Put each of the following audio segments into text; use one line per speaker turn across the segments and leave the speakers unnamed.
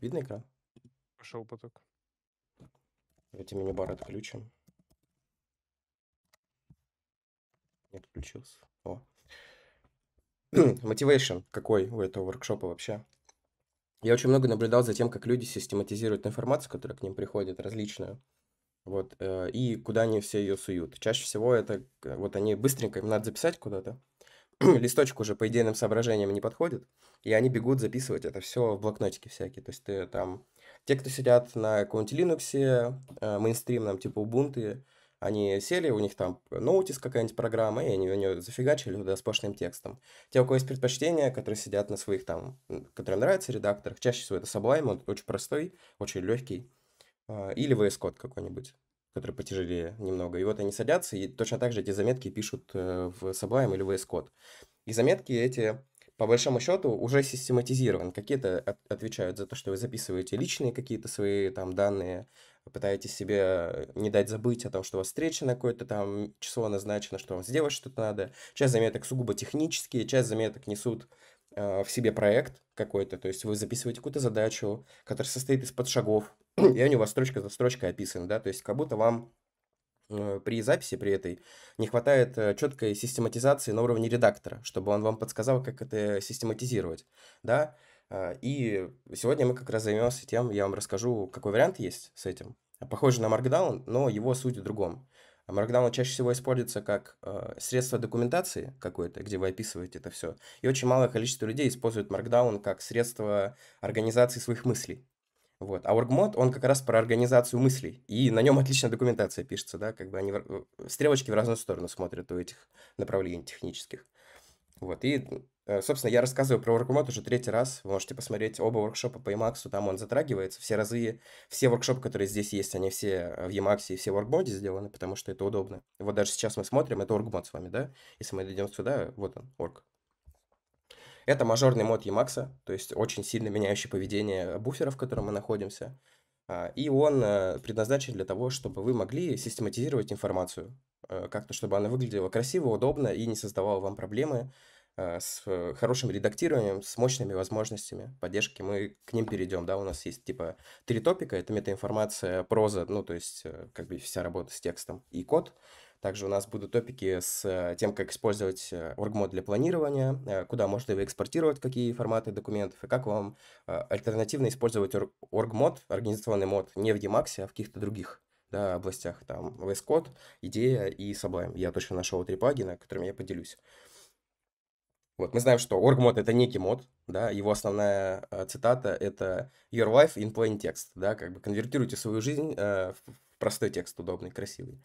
Видно экран?
Пошел поток.
Давайте мини-бар отключим. Не отключился. О. Мотивейшн какой у этого воркшопа вообще? Я очень много наблюдал за тем, как люди систематизируют информацию, которая к ним приходит, различную. Вот, э, и куда они все ее суют. Чаще всего это, э, вот они быстренько, им надо записать куда-то, листочек уже по идейным соображениям не подходит, и они бегут записывать это все в блокнотики всякие. То есть ты там... Те, кто сидят на каком-нибудь Linux, э, мейнстримном, типа Ubuntu, они сели, у них там ноутис какая-нибудь программа, и они у нее зафигачили туда с пошлым текстом. Те, у кого есть предпочтения, которые сидят на своих там, которые нравятся редакторах, чаще всего это Sublime, он очень простой, очень легкий, а, или VS Code какой-нибудь которые потяжелее немного. И вот они садятся и точно так же эти заметки пишут э, в Sublime или в VS Code. И заметки эти, по большому счету, уже систематизированы. Какие-то отвечают за то, что вы записываете личные какие-то свои там данные, пытаетесь себе не дать забыть о том, что у вас встреча на какое-то там число назначено, что вам сделать что-то надо. Часть заметок сугубо технические, часть заметок несут э, в себе проект какой-то, то есть вы записываете какую-то задачу, которая состоит из подшагов, и они у вас строчка за строчкой описаны, да, то есть как будто вам э, при записи, при этой, не хватает э, четкой систематизации на уровне редактора, чтобы он вам подсказал, как это систематизировать, да, а, и сегодня мы как раз займемся тем, я вам расскажу, какой вариант есть с этим. Похоже на Markdown, но его суть в другом. Markdown чаще всего используется как э, средство документации какое-то, где вы описываете это все. И очень малое количество людей использует Markdown как средство организации своих мыслей. Вот. А оргмод, он как раз про организацию мыслей. И на нем отличная документация пишется, да, как бы они в... Э, стрелочки в разную сторону смотрят у этих направлений технических. Вот. И, э, собственно, я рассказываю про оргмод уже третий раз. Вы можете посмотреть оба воркшопа по Emacs, там он затрагивается. Все разы, все воркшопы, которые здесь есть, они все э, в Emacs и все в оргмоде сделаны, потому что это удобно. Вот даже сейчас мы смотрим, это оргмод с вами, да? Если мы идем сюда, вот он, орг, это мажорный мод Emax, то есть очень сильно меняющий поведение буфера, в котором мы находимся. А, и он э, предназначен для того, чтобы вы могли систематизировать информацию, э, как-то чтобы она выглядела красиво, удобно и не создавала вам проблемы э, с хорошим редактированием, с мощными возможностями поддержки. Мы к ним перейдем, да, у нас есть типа три топика, это метаинформация, проза, ну, то есть как бы вся работа с текстом и код – также у нас будут топики с э, тем, как использовать э, оргмод для планирования, э, куда можно его экспортировать, какие форматы документов, и как вам альтернативно использовать оргмод, организационный мод, не в Emacs, а в каких-то других да, областях, там, VS Code, идея и Sublime. Я точно нашел три плагина, которыми я поделюсь. Вот, мы знаем, что org-мод — это некий мод, да, его основная э, цитата — это «your life in plain text», да, как бы конвертируйте свою жизнь э, в простой текст, удобный, красивый.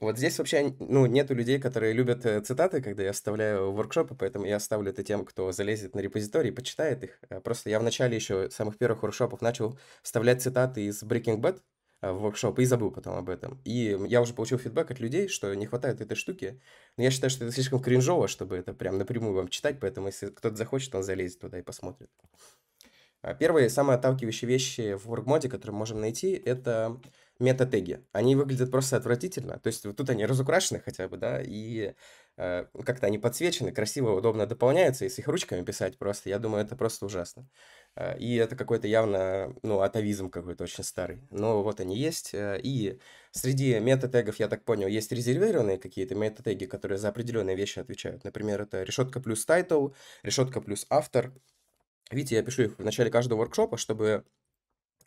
Вот здесь вообще ну, нету людей, которые любят э, цитаты, когда я вставляю воркшопы, поэтому я оставлю это тем, кто залезет на репозиторий и почитает их. Э, просто я в начале еще самых первых воркшопов начал вставлять цитаты из Breaking Bad э, в воркшоп и забыл потом об этом. И я уже получил фидбэк от людей, что не хватает этой штуки. Но я считаю, что это слишком кринжово, чтобы это прям напрямую вам читать, поэтому если кто-то захочет, он залезет туда и посмотрит. Первые самые отталкивающие вещи в воркмоде, которые мы можем найти, это мета-теги. Они выглядят просто отвратительно. То есть вот тут они разукрашены хотя бы, да, и э, как-то они подсвечены, красиво, удобно дополняются, если их ручками писать просто, я думаю, это просто ужасно. Э, и это какой-то явно, ну, атовизм какой-то очень старый. Но вот они есть. Э, и среди мета-тегов, я так понял, есть резервированные какие-то мета-теги, которые за определенные вещи отвечают. Например, это решетка плюс тайтл, решетка плюс автор. Видите, я пишу их в начале каждого воркшопа, чтобы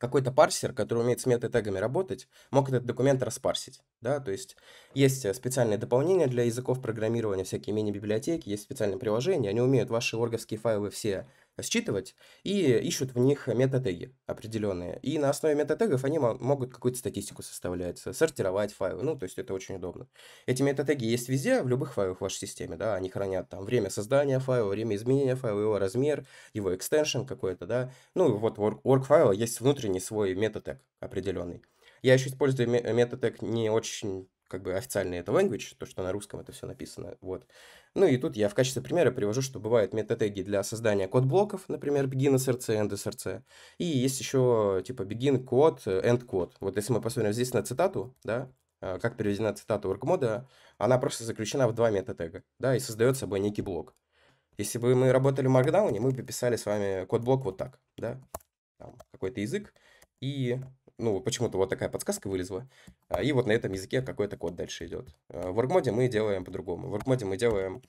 какой-то парсер, который умеет с метатегами работать, мог этот документ распарсить. Да? То есть есть э, специальные дополнения для языков программирования, всякие мини-библиотеки, есть специальные приложения, они умеют ваши орговские файлы все считывать, и ищут в них метатеги определенные. И на основе метатегов они могут какую-то статистику составлять, сортировать файлы, ну, то есть это очень удобно. Эти метатеги есть везде, в любых файлах в вашей системе, да, они хранят там время создания файла, время изменения файла, его размер, его экстеншн какой-то, да. Ну, вот у org файла есть внутренний свой метатег определенный. Я еще использую метатег не очень как бы официальный это language, то, что на русском это все написано, вот. Ну и тут я в качестве примера привожу, что бывают метатеги для создания код-блоков, например, begin src, end src, и есть еще типа begin код, end код. Вот если мы посмотрим здесь на цитату, да, э, как переведена цитата оргмода, она просто заключена в два метатега, да, и создает собой некий блок. Если бы мы работали в Markdown, мы бы писали с вами код-блок вот так, да, какой-то язык, и ну, почему-то вот такая подсказка вылезла. А, и вот на этом языке какой-то код дальше идет. А, в аргмоде мы делаем по-другому. В аргмоде мы делаем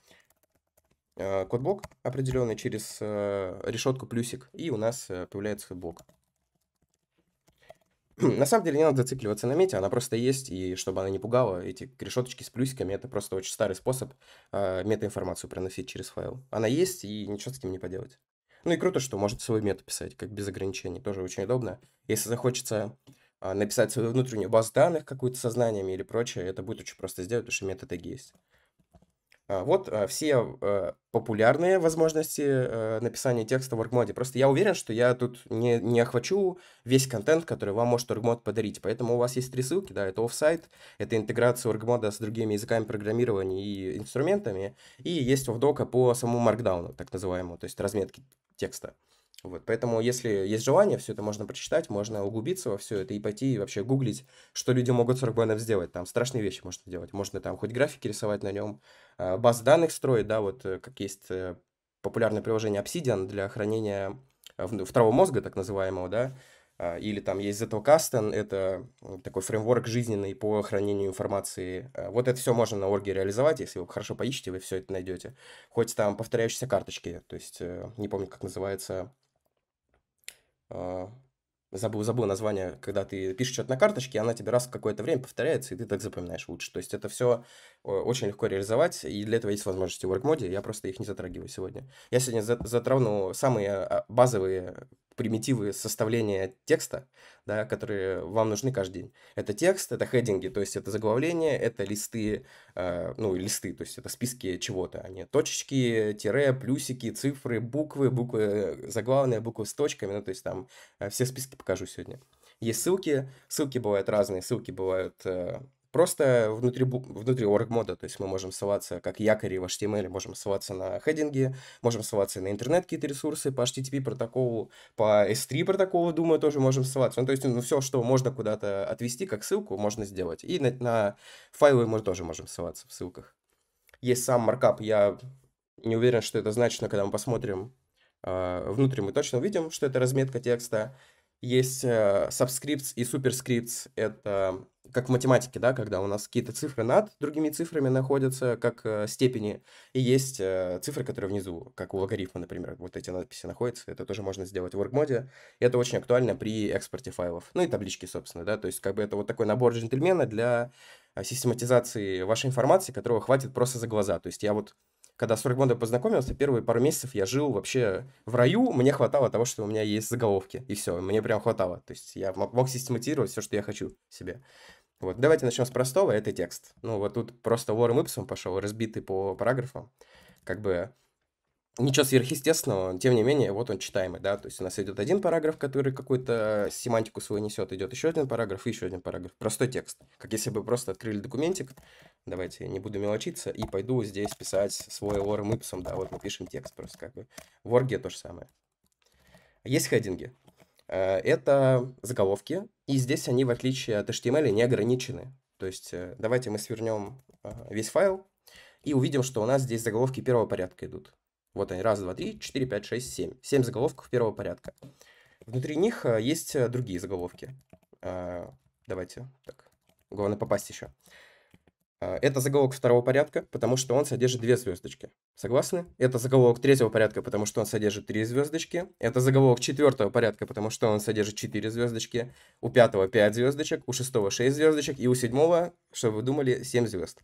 а, кодблок определенный через решетку плюсик, и у нас появляется блок. На самом деле не надо зацикливаться на мете, она просто есть, и чтобы она не пугала, эти решеточки с плюсиками, это просто очень старый способ э, метаинформацию проносить через файл. Она есть, и ничего с этим не поделать. Ну и круто, что может свой метод писать, как без ограничений, тоже очень удобно. Если захочется а, написать свою внутреннюю базу данных какую-то со знаниями или прочее, это будет очень просто сделать, потому что методы есть. А, вот а, все а, популярные возможности а, написания текста в WorkMode. Просто я уверен, что я тут не, не охвачу весь контент, который вам может WorkMode подарить. Поэтому у вас есть три ссылки, да, это офсайт, это интеграция WorkMode с другими языками программирования и инструментами, и есть офдока по самому Markdown, так называемому, то есть разметки текста. Вот, поэтому, если есть желание, все это можно прочитать, можно углубиться во все это и пойти и вообще гуглить, что люди могут с Rockband сделать. Там страшные вещи можно делать. Можно там хоть графики рисовать на нем, а, баз данных строить, да, вот э, как есть э, популярное приложение Obsidian для хранения э, второго мозга, так называемого, да, а, или там есть ZL это такой фреймворк жизненный по хранению информации. А, вот это все можно на Орге реализовать, если вы хорошо поищите вы все это найдете. Хоть там повторяющиеся карточки, то есть э, не помню, как называется а, забыл, забыл название, когда ты пишешь что-то на карточке, она тебе раз в какое-то время повторяется, и ты так запоминаешь лучше. То есть это все очень легко реализовать, и для этого есть возможности в WorkMode, я просто их не затрагиваю сегодня. Я сегодня затравну самые базовые примитивы составления текста, да, которые вам нужны каждый день. Это текст, это хеддинги, то есть это заглавление, это листы, э, ну, листы, то есть это списки чего-то, а не точечки, тире, плюсики, цифры, буквы, буквы э, заглавные, буквы с точками, ну, то есть там э, все списки покажу сегодня. Есть ссылки, ссылки бывают разные, ссылки бывают... Э, Просто внутри, внутри орг-мода, то есть мы можем ссылаться, как якори в HTML, можем ссылаться на хеддинги, можем ссылаться на интернет какие-то ресурсы, по HTTP протоколу, по S3 протоколу, думаю, тоже можем ссылаться. Ну, то есть, ну, все, что можно куда-то отвести, как ссылку, можно сделать. И на, на файлы мы тоже можем ссылаться в ссылках. Есть сам маркап, я не уверен, что это значит, но когда мы посмотрим э, внутрь, мы точно увидим, что это разметка текста. Есть э, subscripts и superscripts, это как в математике, да, когда у нас какие-то цифры над другими цифрами находятся, как э, степени, и есть э, цифры, которые внизу, как у логарифма, например, вот эти надписи находятся, это тоже можно сделать в WorkMode, и это очень актуально при экспорте файлов, ну и таблички, собственно, да, то есть как бы это вот такой набор джентльмена для э, систематизации вашей информации, которого хватит просто за глаза, то есть я вот когда с Workmode познакомился, первые пару месяцев я жил вообще в раю, мне хватало того, что у меня есть заголовки, и все, мне прям хватало. То есть я мог систематизировать все, что я хочу себе. Вот, давайте начнем с простого, это текст. Ну, вот тут просто Уоррен Ипсом пошел, разбитый по параграфам. Как бы ничего сверхъестественного, тем не менее, вот он читаемый, да, то есть у нас идет один параграф, который какую-то семантику свою несет, идет еще один параграф и еще один параграф, простой текст, как если бы просто открыли документик, давайте, не буду мелочиться, и пойду здесь писать свой лорем ипсом, да, вот мы пишем текст просто как бы, в орге то же самое. Есть хединги? Э, это заголовки, и здесь они, в отличие от HTML, не ограничены. То есть э, давайте мы свернем э, весь файл и увидим, что у нас здесь заголовки первого порядка идут. Вот они, раз, два, три, четыре, пять, шесть, семь. Семь заголовков первого порядка. Внутри них есть другие заголовки. Давайте, так, главное попасть еще. А, это заголовок второго порядка, потому что он содержит две звездочки. Согласны? Это заголовок третьего порядка, потому что он содержит три звездочки. Это заголовок четвертого порядка, потому что он содержит четыре звездочки. У пятого пять звездочек, у шестого шесть звездочек и у седьмого, что вы думали, семь звезд.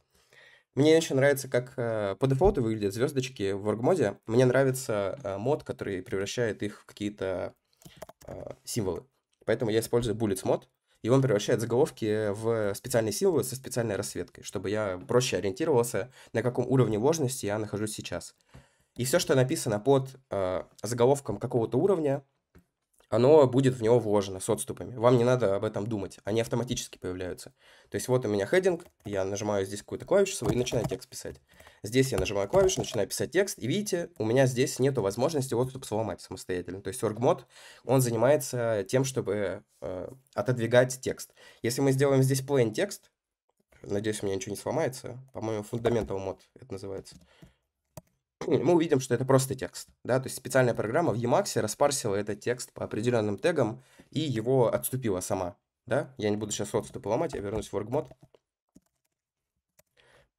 Мне очень нравится, как э, по дефолту выглядят звездочки в оргмоде. Мне нравится э, мод, который превращает их в какие-то э, символы. Поэтому я использую bullets мод и он превращает заголовки в специальные символы со специальной расцветкой, чтобы я проще ориентировался, на каком уровне важности я нахожусь сейчас. И все, что написано под э, заголовком какого-то уровня, оно будет в него вложено с отступами. Вам не надо об этом думать, они автоматически появляются. То есть вот у меня хединг, я нажимаю здесь какую-то клавишу свою и начинаю текст писать. Здесь я нажимаю клавишу, начинаю писать текст, и видите, у меня здесь нет возможности отступ сломать самостоятельно. То есть оргмод, он занимается тем, чтобы э, отодвигать текст. Если мы сделаем здесь plain текст, надеюсь, у меня ничего не сломается, по-моему, фундаментал мод это называется ну, мы увидим, что это просто текст. Да? То есть специальная программа в Emacs распарсила этот текст по определенным тегам и его отступила сама. Да? Я не буду сейчас отступы ломать, я вернусь в workmod.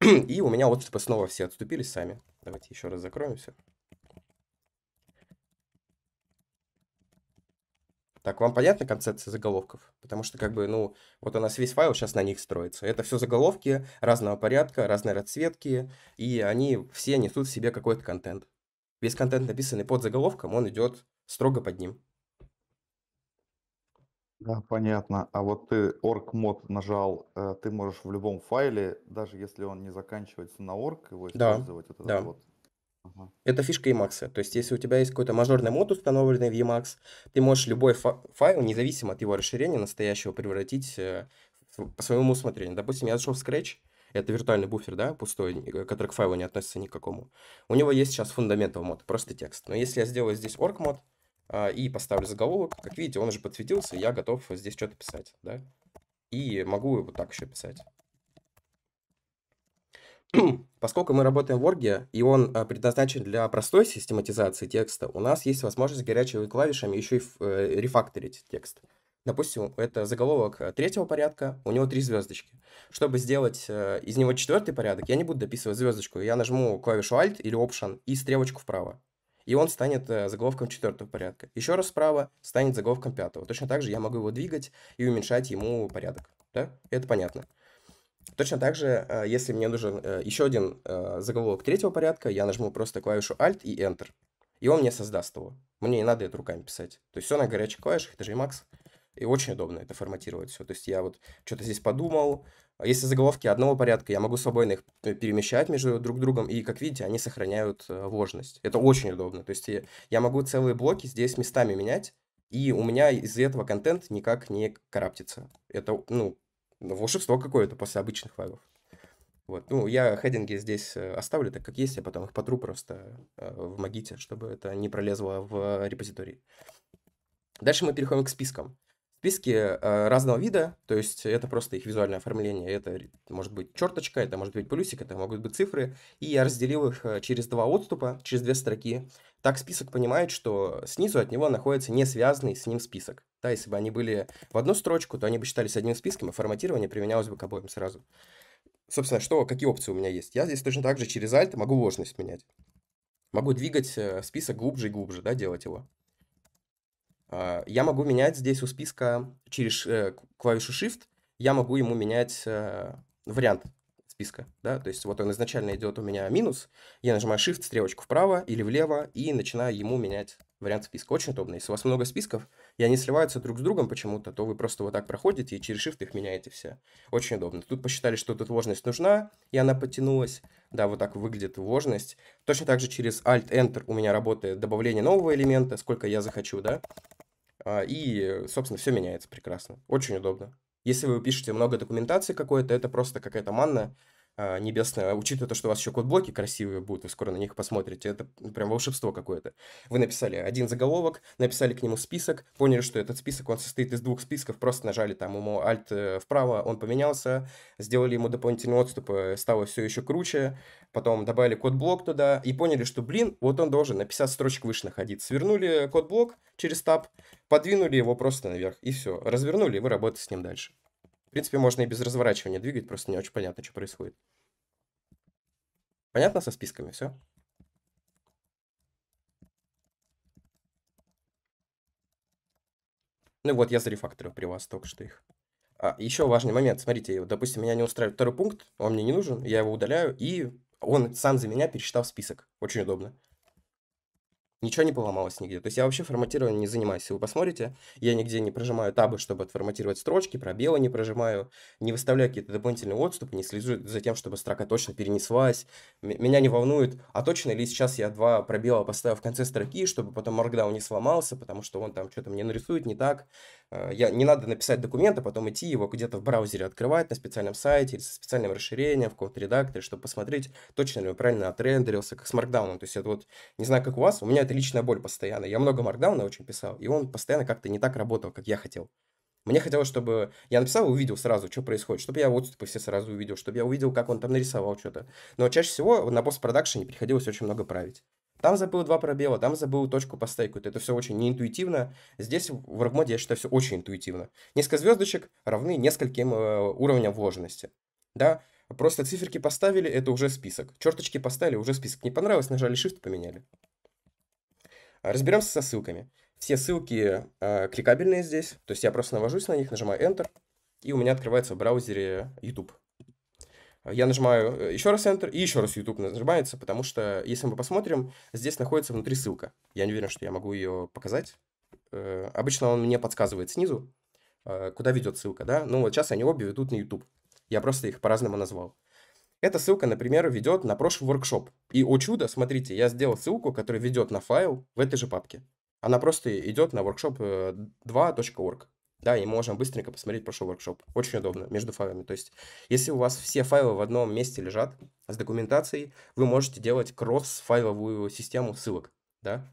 и у меня отступы снова все отступились сами. Давайте еще раз закроем все. Так, вам понятна концепция заголовков? Потому что, как бы, ну, вот у нас весь файл сейчас на них строится. Это все заголовки разного порядка, разной расцветки, и они все несут в себе какой-то контент. Весь контент, написанный под заголовком, он идет строго под ним.
Да, понятно. А вот ты орг мод нажал, э, ты можешь в любом файле, даже если он не заканчивается на орг, его использовать. Да, вот этот да. вот
это фишка Emacs. То есть, если у тебя есть какой-то мажорный мод, установленный в Emacs, ты можешь любой файл, независимо от его расширения настоящего, превратить э, по своему усмотрению. Допустим, я зашел в Scratch, это виртуальный буфер, да, пустой, э, который к файлу не относится никакому. У него есть сейчас фундаментал мод, просто текст. Но если я сделаю здесь org мод э, и поставлю заголовок, как видите, он уже подсветился, я готов здесь что-то писать, да. И могу вот так еще писать. Поскольку мы работаем в Орге, и он а, предназначен для простой систематизации текста, у нас есть возможность горячими клавишами еще и э, рефакторить текст. Допустим, это заголовок э, третьего порядка, у него три звездочки. Чтобы сделать э, из него четвертый порядок, я не буду дописывать звездочку, я нажму клавишу Alt или Option и стрелочку вправо. И он станет заголовком четвертого порядка. Еще раз вправо станет заголовком пятого. Точно так же я могу его двигать и уменьшать ему порядок. Да? Это понятно. Точно так же, э, если мне нужен э, еще один э, заголовок третьего порядка, я нажму просто клавишу Alt и Enter. И он мне создаст его. Мне не надо это руками писать. То есть все на горячих клавишах, это же Макс, И очень удобно это форматировать все. То есть я вот что-то здесь подумал. Если заголовки одного порядка, я могу свободно их перемещать между друг другом. И, как видите, они сохраняют вложенность. Это очень удобно. То есть я могу целые блоки здесь местами менять. И у меня из-за этого контент никак не караптится. Это, ну, ну, волшебство какое-то после обычных файлов. Вот. Ну, я хединги здесь э, оставлю так, как есть, я потом их потру просто э, в магите, чтобы это не пролезло в репозиторий. Дальше мы переходим к спискам. Списки э, разного вида, то есть это просто их визуальное оформление. Это может быть черточка, это может быть плюсик, это могут быть цифры. И я разделил их э, через два отступа, через две строки. Так список понимает, что снизу от него находится не связанный с ним список. Да, если бы они были в одну строчку, то они бы считались одним списком, а форматирование применялось бы к обоим сразу. Собственно, что, какие опции у меня есть? Я здесь точно так же через Alt могу ложность менять. Могу двигать э, список глубже и глубже, да, делать его. А, я могу менять здесь у списка через э, клавишу Shift, я могу ему менять э, вариант списка, да, то есть вот он изначально идет у меня минус, я нажимаю Shift, стрелочку вправо или влево и начинаю ему менять вариант списка. Очень удобно, если у вас много списков, и они сливаются друг с другом почему-то, то вы просто вот так проходите и через Shift их меняете все. Очень удобно. Тут посчитали, что тут ложность нужна, и она подтянулась. Да, вот так выглядит ложность. Точно так же через Alt-Enter у меня работает добавление нового элемента, сколько я захочу, да. А, и, собственно, все меняется прекрасно. Очень удобно. Если вы пишете много документации какой-то, это просто какая-то манна, а, небесное, учитывая то, что у вас еще кодблоки красивые будут, вы скоро на них посмотрите, это прям волшебство какое-то. Вы написали один заголовок, написали к нему список, поняли, что этот список, он состоит из двух списков, просто нажали там ему Alt э, вправо, он поменялся, сделали ему дополнительный отступ, э, стало все еще круче, потом добавили кодблок туда и поняли, что, блин, вот он должен на 50 строчек выше находиться. Свернули кодблок через таб, подвинули его просто наверх, и все, развернули, и вы работаете с ним дальше. В принципе, можно и без разворачивания двигать, просто не очень понятно, что происходит. Понятно со списками все? Ну вот, я зарефакторил при вас только что их. А, еще важный момент. Смотрите, допустим, меня не устраивает второй пункт, он мне не нужен, я его удаляю, и он сам за меня пересчитал список. Очень удобно. Ничего не поломалось нигде. То есть я вообще форматированием не занимаюсь. Если вы посмотрите, я нигде не прожимаю табы, чтобы отформатировать строчки, пробелы не прожимаю, не выставляю какие-то дополнительные отступы, не слежу за тем, чтобы строка точно перенеслась. Меня не волнует, а точно ли сейчас я два пробела поставил в конце строки, чтобы потом маркдаун не сломался, потому что он там что-то мне нарисует не так. Э, я, не надо написать документ, а потом идти его где-то в браузере открывать на специальном сайте или со специальным расширением в код редакторе, чтобы посмотреть, точно ли он правильно отрендерился, как с маркдауном. То есть это вот, не знаю, как у вас, у меня это личная боль постоянно. Я много маркдауна очень писал, и он постоянно как-то не так работал, как я хотел. Мне хотелось, чтобы я написал и увидел сразу, что происходит, чтобы я вот отступы типа все сразу увидел, чтобы я увидел, как он там нарисовал что-то. Но чаще всего на постпродакшене приходилось очень много править. Там забыл два пробела, там забыл точку по стейку. Это все очень неинтуитивно. Здесь в Рогмоде, я считаю, все очень интуитивно. Несколько звездочек равны нескольким э, уровням вложенности. Да, просто циферки поставили, это уже список. Черточки поставили, уже список. Не понравилось, нажали Shift, поменяли. Разберемся со ссылками. Все ссылки э, кликабельные здесь. То есть я просто навожусь на них, нажимаю Enter, и у меня открывается в браузере YouTube. Я нажимаю э, еще раз Enter, и еще раз YouTube нажимается, потому что, если мы посмотрим, здесь находится внутри ссылка. Я не уверен, что я могу ее показать. Э, обычно он мне подсказывает снизу, э, куда ведет ссылка, да? Ну вот сейчас они обе ведут на YouTube. Я просто их по-разному назвал. Эта ссылка, например, ведет на прошлый воркшоп. И, о чудо, смотрите, я сделал ссылку, которая ведет на файл в этой же папке. Она просто идет на workshop2.org да, и мы можем быстренько посмотреть прошел воркшоп. Очень удобно, между файлами. То есть, если у вас все файлы в одном месте лежат с документацией, вы можете делать кросс-файловую систему ссылок, да.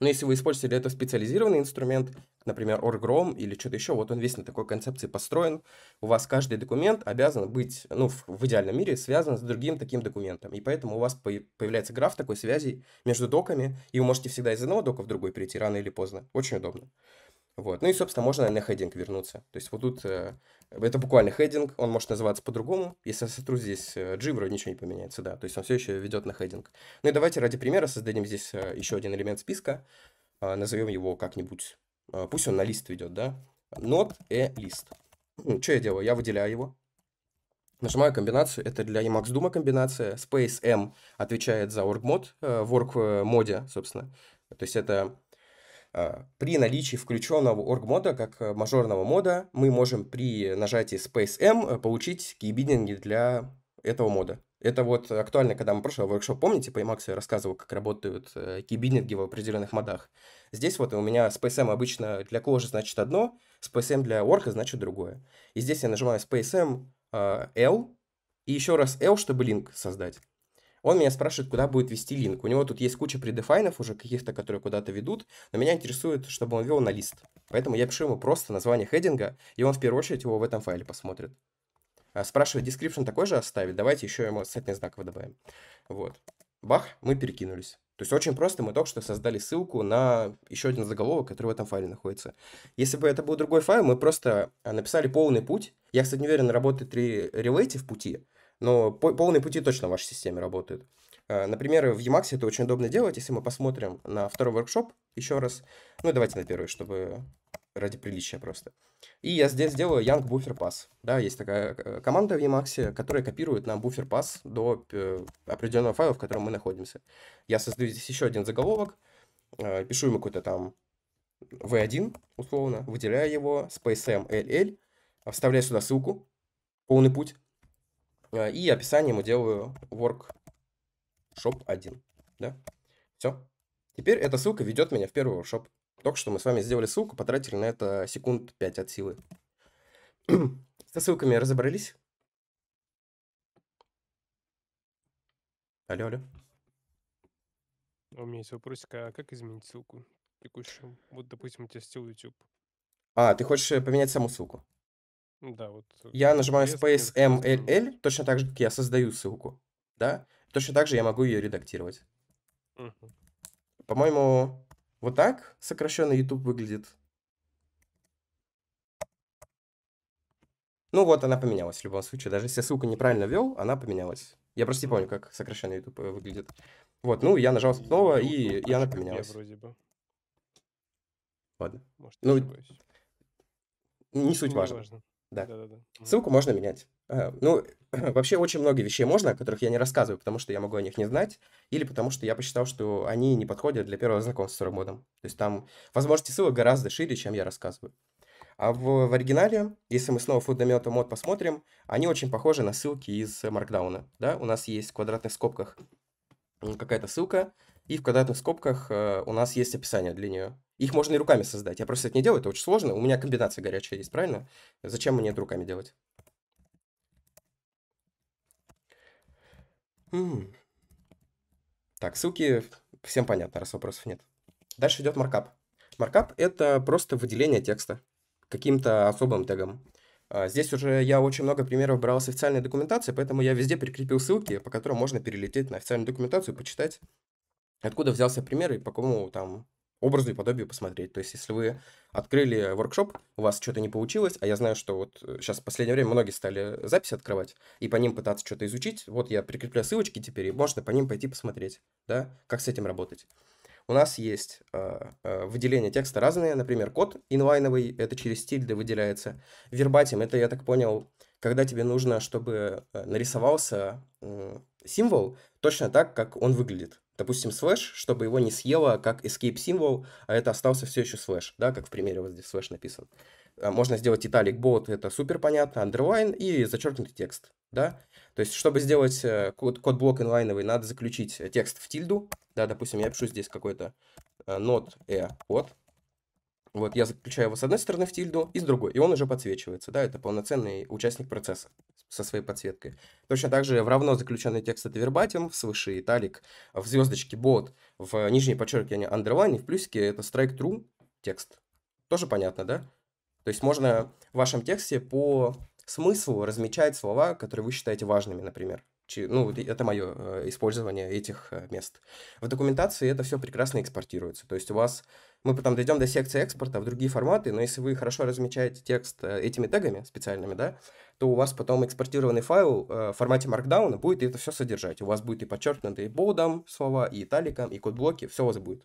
Но если вы используете для этого специализированный инструмент, например, Orgrom или что-то еще, вот он весь на такой концепции построен, у вас каждый документ обязан быть, ну, в, в идеальном мире, связан с другим таким документом. И поэтому у вас по появляется граф такой связи между доками, и вы можете всегда из одного дока в другой перейти рано или поздно. Очень удобно. Вот. Ну и, собственно, можно на хединг вернуться. То есть вот тут э, это буквально хединг, он может называться по-другому. Если я сотру здесь э, G, вроде ничего не поменяется, да. То есть он все еще ведет на хединг. Ну и давайте ради примера создадим здесь э, еще один элемент списка. Э, а, назовем его как-нибудь. Э, пусть он на лист ведет, да. Not a list. Ну, что я делаю? Я выделяю его. Нажимаю комбинацию. Это для Emacs Дума комбинация. Space M отвечает за org мод э, в org э, моде, собственно. То есть это Э, при наличии включенного оргмода как э, мажорного мода мы можем при нажатии Space M э, получить кейбидинги для этого мода. Это вот актуально, когда мы прошлый воркшоп, помните, по Emacs я рассказывал, как работают э, в определенных модах. Здесь вот у меня Space M обычно для кожи значит одно, Space M для орка значит другое. И здесь я нажимаю Space M L, и еще раз L, чтобы линк создать. Он меня спрашивает, куда будет вести линк. У него тут есть куча предефайнов уже каких-то, которые куда-то ведут, но меня интересует, чтобы он вел на лист. Поэтому я пишу ему просто название хединга, и он в первую очередь его в этом файле посмотрит. А, спрашивает, description такой же оставить? Давайте еще ему сетный знак добавим. Вот. Бах, мы перекинулись. То есть очень просто, мы только что создали ссылку на еще один заголовок, который в этом файле находится. Если бы это был другой файл, мы просто а, написали полный путь. Я, кстати, не уверен, работает ли релейти в пути, но по полные пути точно в вашей системе работают. Э, например, в Emacs это очень удобно делать, если мы посмотрим на второй воркшоп еще раз. Ну, и давайте на первый, чтобы ради приличия просто. И я здесь сделаю Young Buffer Pass. Да, есть такая э, команда в Emacs, которая копирует нам буфер Pass до э, определенного файла, в котором мы находимся. Я создаю здесь еще один заголовок, пишу ему какой-то там V1, условно, выделяю его, spacem LL, вставляю сюда ссылку, полный путь, Э, и описание ему делаю workshop 1. Да? Все. Теперь эта ссылка ведет меня в первый workshop. Только что мы с вами сделали ссылку, потратили на это секунд 5 от силы. Со ссылками разобрались? Алло, алло.
А у меня есть вопросик, а как изменить ссылку текущую? Вот, допустим,
у тебя стил YouTube.
А, ты хочешь поменять
саму ссылку? Да, вот. Э, я нажимаю Space MLL, точно так же, как я создаю ссылку, да? Точно так же я могу ее редактировать. Угу. По-моему, вот так сокращенный YouTube выглядит. Ну вот, она поменялась в любом случае. Даже если я ссылку неправильно вел, она поменялась. Я просто не помню, как сокращенный YouTube э, выглядит. Вот, ну, я нажал снова, и, ну, и, она поменялась. Вроде бы. Ладно. Может, ну, не суть ну, важно. важно. Да. да, да, да. Ссылку можно менять. Э, ну, вообще очень много вещей можно, о которых я не рассказываю, потому что я могу о них не знать, или потому что я посчитал, что они не подходят для первого знакомства с ремодом. То есть там возможности ссылок гораздо шире, чем я рассказываю. А в, в оригинале, если мы снова фундаменту мод посмотрим, они очень похожи на ссылки из Markdown. Да? У нас есть в квадратных скобках какая-то ссылка, и в квадратных скобках э, у нас есть описание для нее. Их можно и руками создать. Я просто это не делаю, это очень сложно. У меня комбинация горячая есть, правильно? Зачем мне это руками делать? М-м. Так, ссылки всем понятно, раз вопросов нет. Дальше идет маркап. Маркап — это просто выделение текста каким-то особым тегом. А, здесь уже я очень много примеров брал с официальной документации, поэтому я везде прикрепил ссылки, по которым можно перелететь на официальную документацию, почитать откуда взялся пример и по какому там образу и подобию посмотреть. То есть, если вы открыли воркшоп, у вас что-то не получилось, а я знаю, что вот сейчас э, в последнее время многие стали записи открывать и по ним пытаться что-то изучить. Вот я прикрепляю ссылочки теперь, и можно по ним пойти посмотреть, да, как с этим работать. У нас есть э, а, э, а, выделение текста разные, например, код инлайновый, это через стиль выделяется. Вербатим, это, я так понял, когда тебе нужно, чтобы э, нарисовался э, символ точно так, как он выглядит допустим, слэш, чтобы его не съело как escape символ, а это остался все еще слэш, да, как в примере вот здесь слэш написан. А можно сделать italic bold, это супер понятно, underline и зачеркнутый текст, да. То есть, чтобы сделать э, код, код блок инлайновый, надо заключить э, текст в тильду, да, допустим, я пишу здесь какой-то э, not a код, вот я заключаю его с одной стороны в тильду и с другой, и он уже подсвечивается, да, это полноценный участник процесса со своей подсветкой. Точно так же в равно заключенный текст это вербатим, свыше италик, в звездочке бот, в нижней подчеркивании underline, в плюсике это strike true текст. Тоже понятно, да? То есть можно в вашем тексте по смыслу размечать слова, которые вы считаете важными, например ну, это мое э, использование этих э, мест. В документации это все прекрасно экспортируется. То есть у вас, мы потом дойдем до секции экспорта в другие форматы, но если вы хорошо размечаете текст э, этими тегами специальными, да, то у вас потом экспортированный файл в формате маркдауна будет это все содержать. У вас будет и подчеркнутые бодом слова, и италиком, и код-блоки, все у вас будет.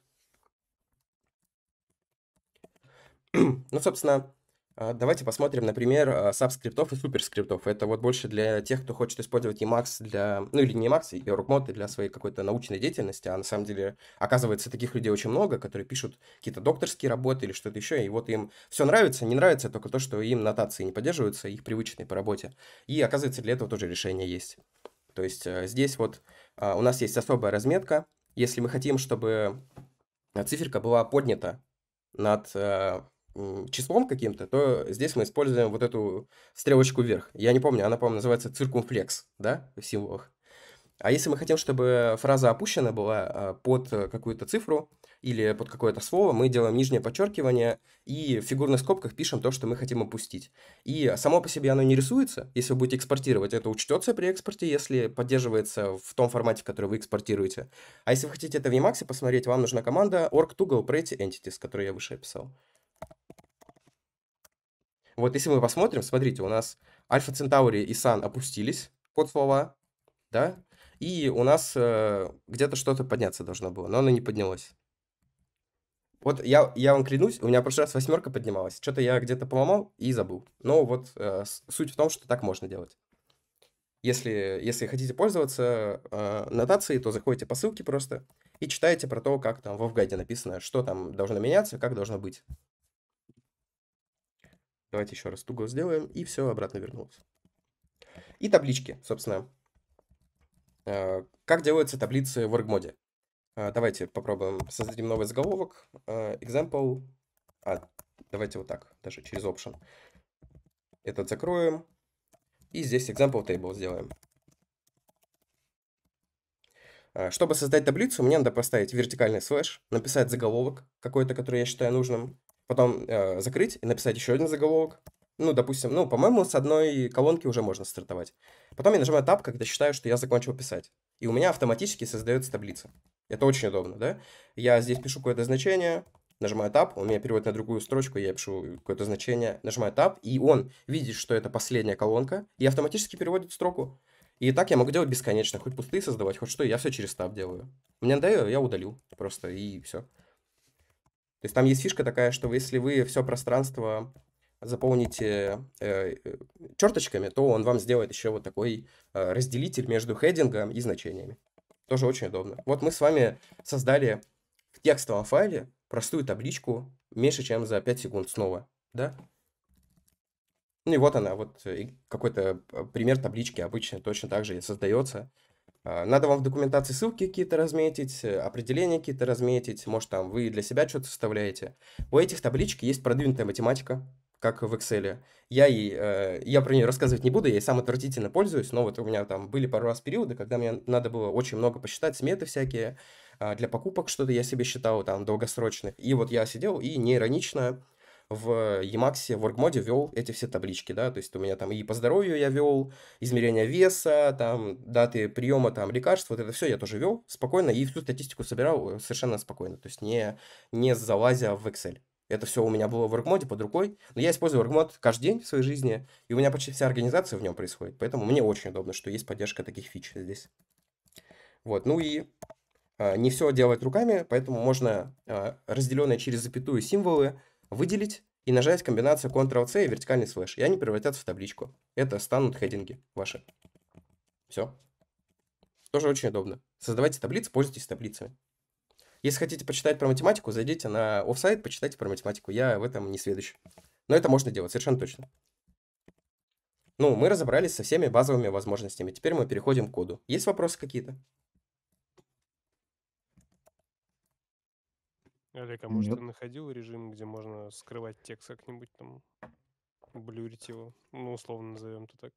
ну, собственно, а, давайте посмотрим, например, а, сабскриптов и суперскриптов. Это вот больше для тех, кто хочет использовать Emacs для... Ну, или не Emacs, и Рукмоты для своей какой-то научной деятельности. А на самом деле, оказывается, таких людей очень много, которые пишут какие-то докторские работы или что-то еще. И вот им все нравится, не нравится только то, что им нотации не поддерживаются, их привычные по работе. И, оказывается, для этого тоже решение есть. То есть э, здесь вот а, у нас есть особая разметка. Если мы хотим, чтобы циферка была поднята над э, числом каким-то, то здесь мы используем вот эту стрелочку вверх. Я не помню, она, по-моему, называется циркумфлекс, да, в символах. А если мы хотим, чтобы фраза опущена была а, под какую-то цифру или под какое-то слово, мы делаем нижнее подчеркивание и в фигурных скобках пишем то, что мы хотим опустить. И само по себе оно не рисуется. Если вы будете экспортировать, это учтется при экспорте, если поддерживается в том формате, который вы экспортируете. А если вы хотите это в Emacs посмотреть, вам нужна команда org toggle entity, с я выше описал. Вот если мы посмотрим, смотрите, у нас Альфа Центаури и Сан опустились под слова, да, и у нас э, где-то что-то подняться должно было, но оно не поднялось. Вот я, я вам клянусь, у меня в прошлый раз восьмерка поднималась, что-то я где-то поломал и забыл. Но вот э, суть в том, что так можно делать. Если, если хотите пользоваться э, нотацией, то заходите по ссылке просто и читайте про то, как там в Овгайде написано, что там должно меняться, как должно быть. Давайте еще раз туго сделаем, и все обратно вернулось. И таблички, собственно. Э, как делаются таблицы в оргмоде? Э, давайте попробуем создадим новый заголовок. Э, example. А, давайте вот так, даже через Option. Этот закроем. И здесь example table сделаем. Чтобы создать таблицу, мне надо поставить вертикальный слэш, написать заголовок какой-то, который я считаю нужным, потом э, закрыть и написать еще один заголовок. Ну, допустим, ну, по-моему, с одной колонки уже можно стартовать. Потом я нажимаю Tab, когда считаю, что я закончил писать. И у меня автоматически создается таблица. Это очень удобно, да? Я здесь пишу какое-то значение, нажимаю Tab, он меня переводит на другую строчку, я пишу какое-то значение, нажимаю Tab, и он видит, что это последняя колонка, и автоматически переводит строку. И так я могу делать бесконечно, хоть пустые создавать, хоть что, я все через Tab делаю. Мне надоело, я удалил просто, и все. То есть там есть фишка такая, что если вы все пространство заполните э, черточками, то он вам сделает еще вот такой э, разделитель между хедингом и значениями. Тоже очень удобно. Вот мы с вами создали в текстовом файле простую табличку меньше, чем за 5 секунд снова, да? Ну и вот она, вот э, какой-то э, пример таблички обычно точно так же создается. А, надо вам в документации ссылки какие-то разметить, э, определения какие-то разметить, может там вы для себя что-то вставляете У этих табличек есть продвинутая математика, как в Excel. Я, ей, э, я про нее рассказывать не буду, я ей сам отвратительно пользуюсь, но вот у меня там были пару раз периоды, когда мне надо было очень много посчитать, сметы всякие, а, для покупок что-то я себе считал там долгосрочных. И вот я сидел и неиронично в Emacs, в WorkMode вел эти все таблички, да, то есть у меня там и по здоровью я вел, измерения веса, там, даты приема, там, лекарств, вот это все я тоже вел спокойно и всю статистику собирал э, совершенно спокойно, то есть не, не залазя в Excel. Это все у меня было в WorkMode под рукой. Но я использую WorkMode каждый день в своей жизни, и у меня почти вся организация в нем происходит. Поэтому мне очень удобно, что есть поддержка таких фич здесь. Вот, ну и а, не все делать руками, поэтому можно а, разделенные через запятую символы выделить и нажать комбинацию Ctrl-C и вертикальный слэш, и они превратятся в табличку. Это станут хединги ваши. Все. Тоже очень удобно. Создавайте таблицы, пользуйтесь таблицами. Если хотите почитать про математику, зайдите на офсайт, почитайте про математику. Я в этом не сведущ. Но это можно делать, совершенно точно. Ну, мы разобрались со всеми базовыми возможностями. Теперь мы переходим к коду. Есть вопросы какие-то?
Олег, а может, ты находил режим, где можно
скрывать текст как-нибудь там, блюрить его? Ну, условно назовем то так.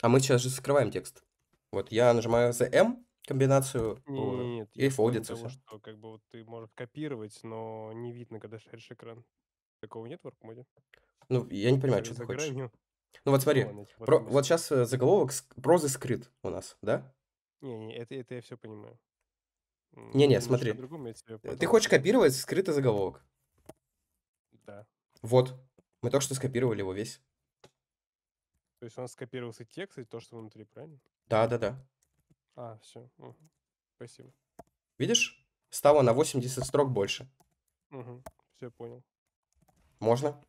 А мы сейчас же скрываем текст. Вот я нажимаю ZM, комбинацию не, вот, нет, и фолдится все. Что, как бы вот ты можешь копировать, но не видно, когда шаришь экран. Такого нет в аркмоде? Ну, я не понимаю, что ты хочешь. Гранью. Ну вот смотри, ну, типа, про, вот сейчас э, заголовок «Прозы скрыт» у нас, да?
Не-не, это, это я все понимаю. Не-не, ну, смотри. Э, ты хочешь копировать скрытый заголовок? Да.
Вот. Мы только что скопировали его весь. То есть у нас скопировался текст
и то, что внутри, правильно? Да, да, да. А, все. Угу. Спасибо.
Видишь? Стало на 80 строк больше.
Угу. Все понял.
Можно.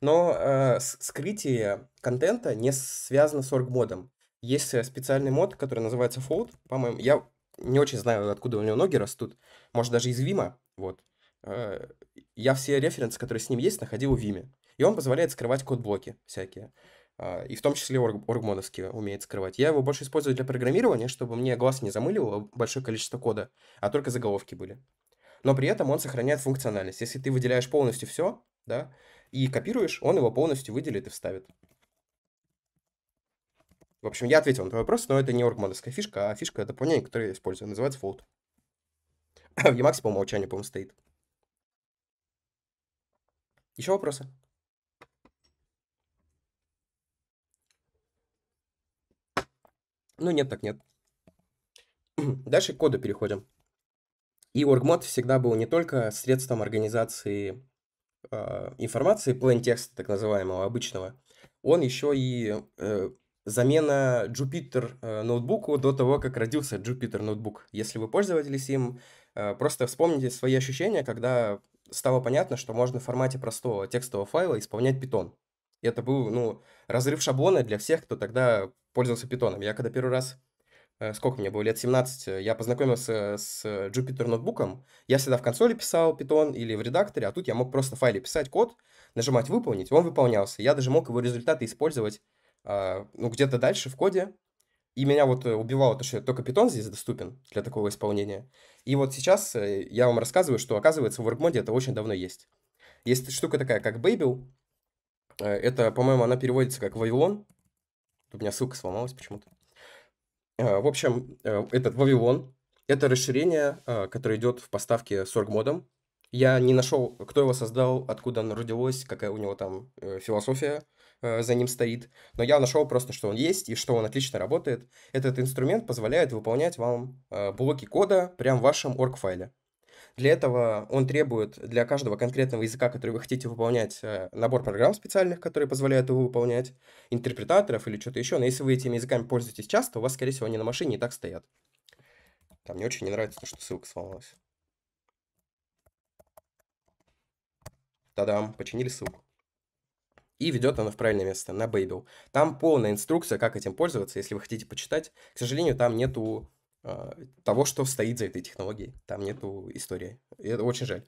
Но э, скрытие контента не связано с оргмодом. Есть э, специальный мод, который называется Fold, по-моему. Я не очень знаю, откуда у него ноги растут, может, даже из Вима, вот. Э, я все референсы, которые с ним есть, находил в Виме. И он позволяет скрывать код-блоки всякие. А, и в том числе орг- оргмоновские умеет скрывать. Я его больше использую для программирования, чтобы мне глаз не замыливало большое количество кода, а только заголовки были. Но при этом он сохраняет функциональность. Если ты выделяешь полностью все, да, и копируешь, он его полностью выделит и вставит. В общем, я ответил на твой вопрос, но это не оргмодовская фишка, а фишка дополнения, которую я использую. Называется float. В Emacs по умолчанию, по-моему, стоит. Еще вопросы? Ну, нет, так нет. Дальше к коду переходим. И оргмод всегда был не только средством организации э, информации, plain текста так называемого, обычного, он еще и э, замена Jupyter э, ноутбуку до того, как родился Jupyter ноутбук. Если вы пользовались им, э, просто вспомните свои ощущения, когда стало понятно, что можно в формате простого текстового файла исполнять Python. И это был, ну, разрыв шаблона для всех, кто тогда пользовался Python. Я когда первый раз, э, сколько мне было, лет 17, я познакомился с Jupyter ноутбуком, я всегда в консоли писал Python или в редакторе, а тут я мог просто в файле писать код, нажимать «выполнить», он выполнялся. Я даже мог его результаты использовать а, ну, где-то дальше в коде. И меня вот э, убивало то, что только питон здесь доступен для такого исполнения. И вот сейчас э, я вам рассказываю, что, оказывается, в WorkMode это очень давно есть. Есть штука такая, как Babel. Э, это, по-моему, она переводится как Вавилон. У меня ссылка сломалась почему-то. В общем, этот Вавилон — это расширение, которое идет в поставке с оргмодом я не нашел, кто его создал, откуда оно родилось, какая у него там э, философия э, за ним стоит. Но я нашел просто, что он есть и что он отлично работает. Этот инструмент позволяет выполнять вам э, блоки кода прямо в вашем орг-файле. Для этого он требует для каждого конкретного языка, который вы хотите выполнять, э, набор программ специальных, которые позволяют его выполнять, интерпретаторов или что-то еще. Но если вы этими языками пользуетесь часто, у вас, скорее всего, они на машине и так стоят. Там мне очень не нравится то, что ссылка сломалась. Тадам, починили ссылку. И ведет она в правильное место, на Babel. Там полная инструкция, как этим пользоваться, если вы хотите почитать. К сожалению, там нету э, того, что стоит за этой технологией. Там нету истории. И это очень жаль.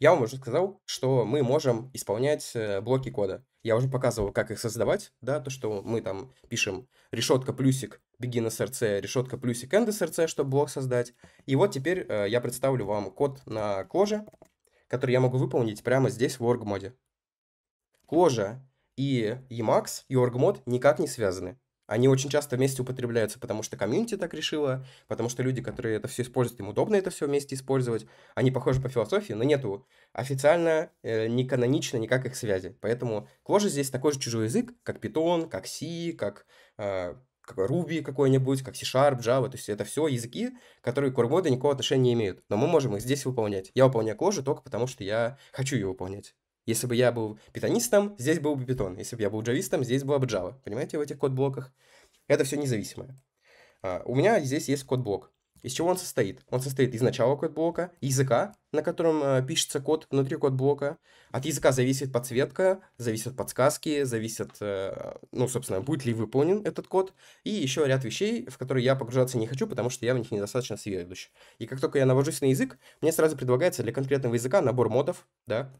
Я вам уже сказал, что мы можем исполнять э, блоки кода. Я уже показывал, как их создавать, да, то, что мы там пишем решетка плюсик begin src, решетка плюсик end src, чтобы блок создать. И вот теперь э, я представлю вам код на коже, который я могу выполнить прямо здесь в org-моде. Кожа и Emacs, и org-мод никак не связаны они очень часто вместе употребляются, потому что комьюнити так решило, потому что люди, которые это все используют, им удобно это все вместе использовать, они похожи по философии, но нету официально, э, не канонично никак их связи. Поэтому Clojure здесь такой же чужой язык, как Python, как C, как э, как Ruby какой-нибудь, как C-Sharp, Java, то есть это все языки, которые к никакого отношения не имеют, но мы можем их здесь выполнять. Я выполняю Clojure только потому, что я хочу ее выполнять. Если бы я был питонистом, здесь был бы питон. Если бы я был джавистом, здесь была бы Java. Понимаете, в этих код-блоках? Это все независимое. А, у меня здесь есть код-блок. Из чего он состоит? Он состоит из начала код-блока, языка, на котором э, пишется код внутри код-блока. От языка зависит подсветка, зависят подсказки, зависит, э, ну, собственно, будет ли выполнен этот код. И еще ряд вещей, в которые я погружаться не хочу, потому что я в них недостаточно сведущ. И как только я навожусь на язык, мне сразу предлагается для конкретного языка набор модов, да,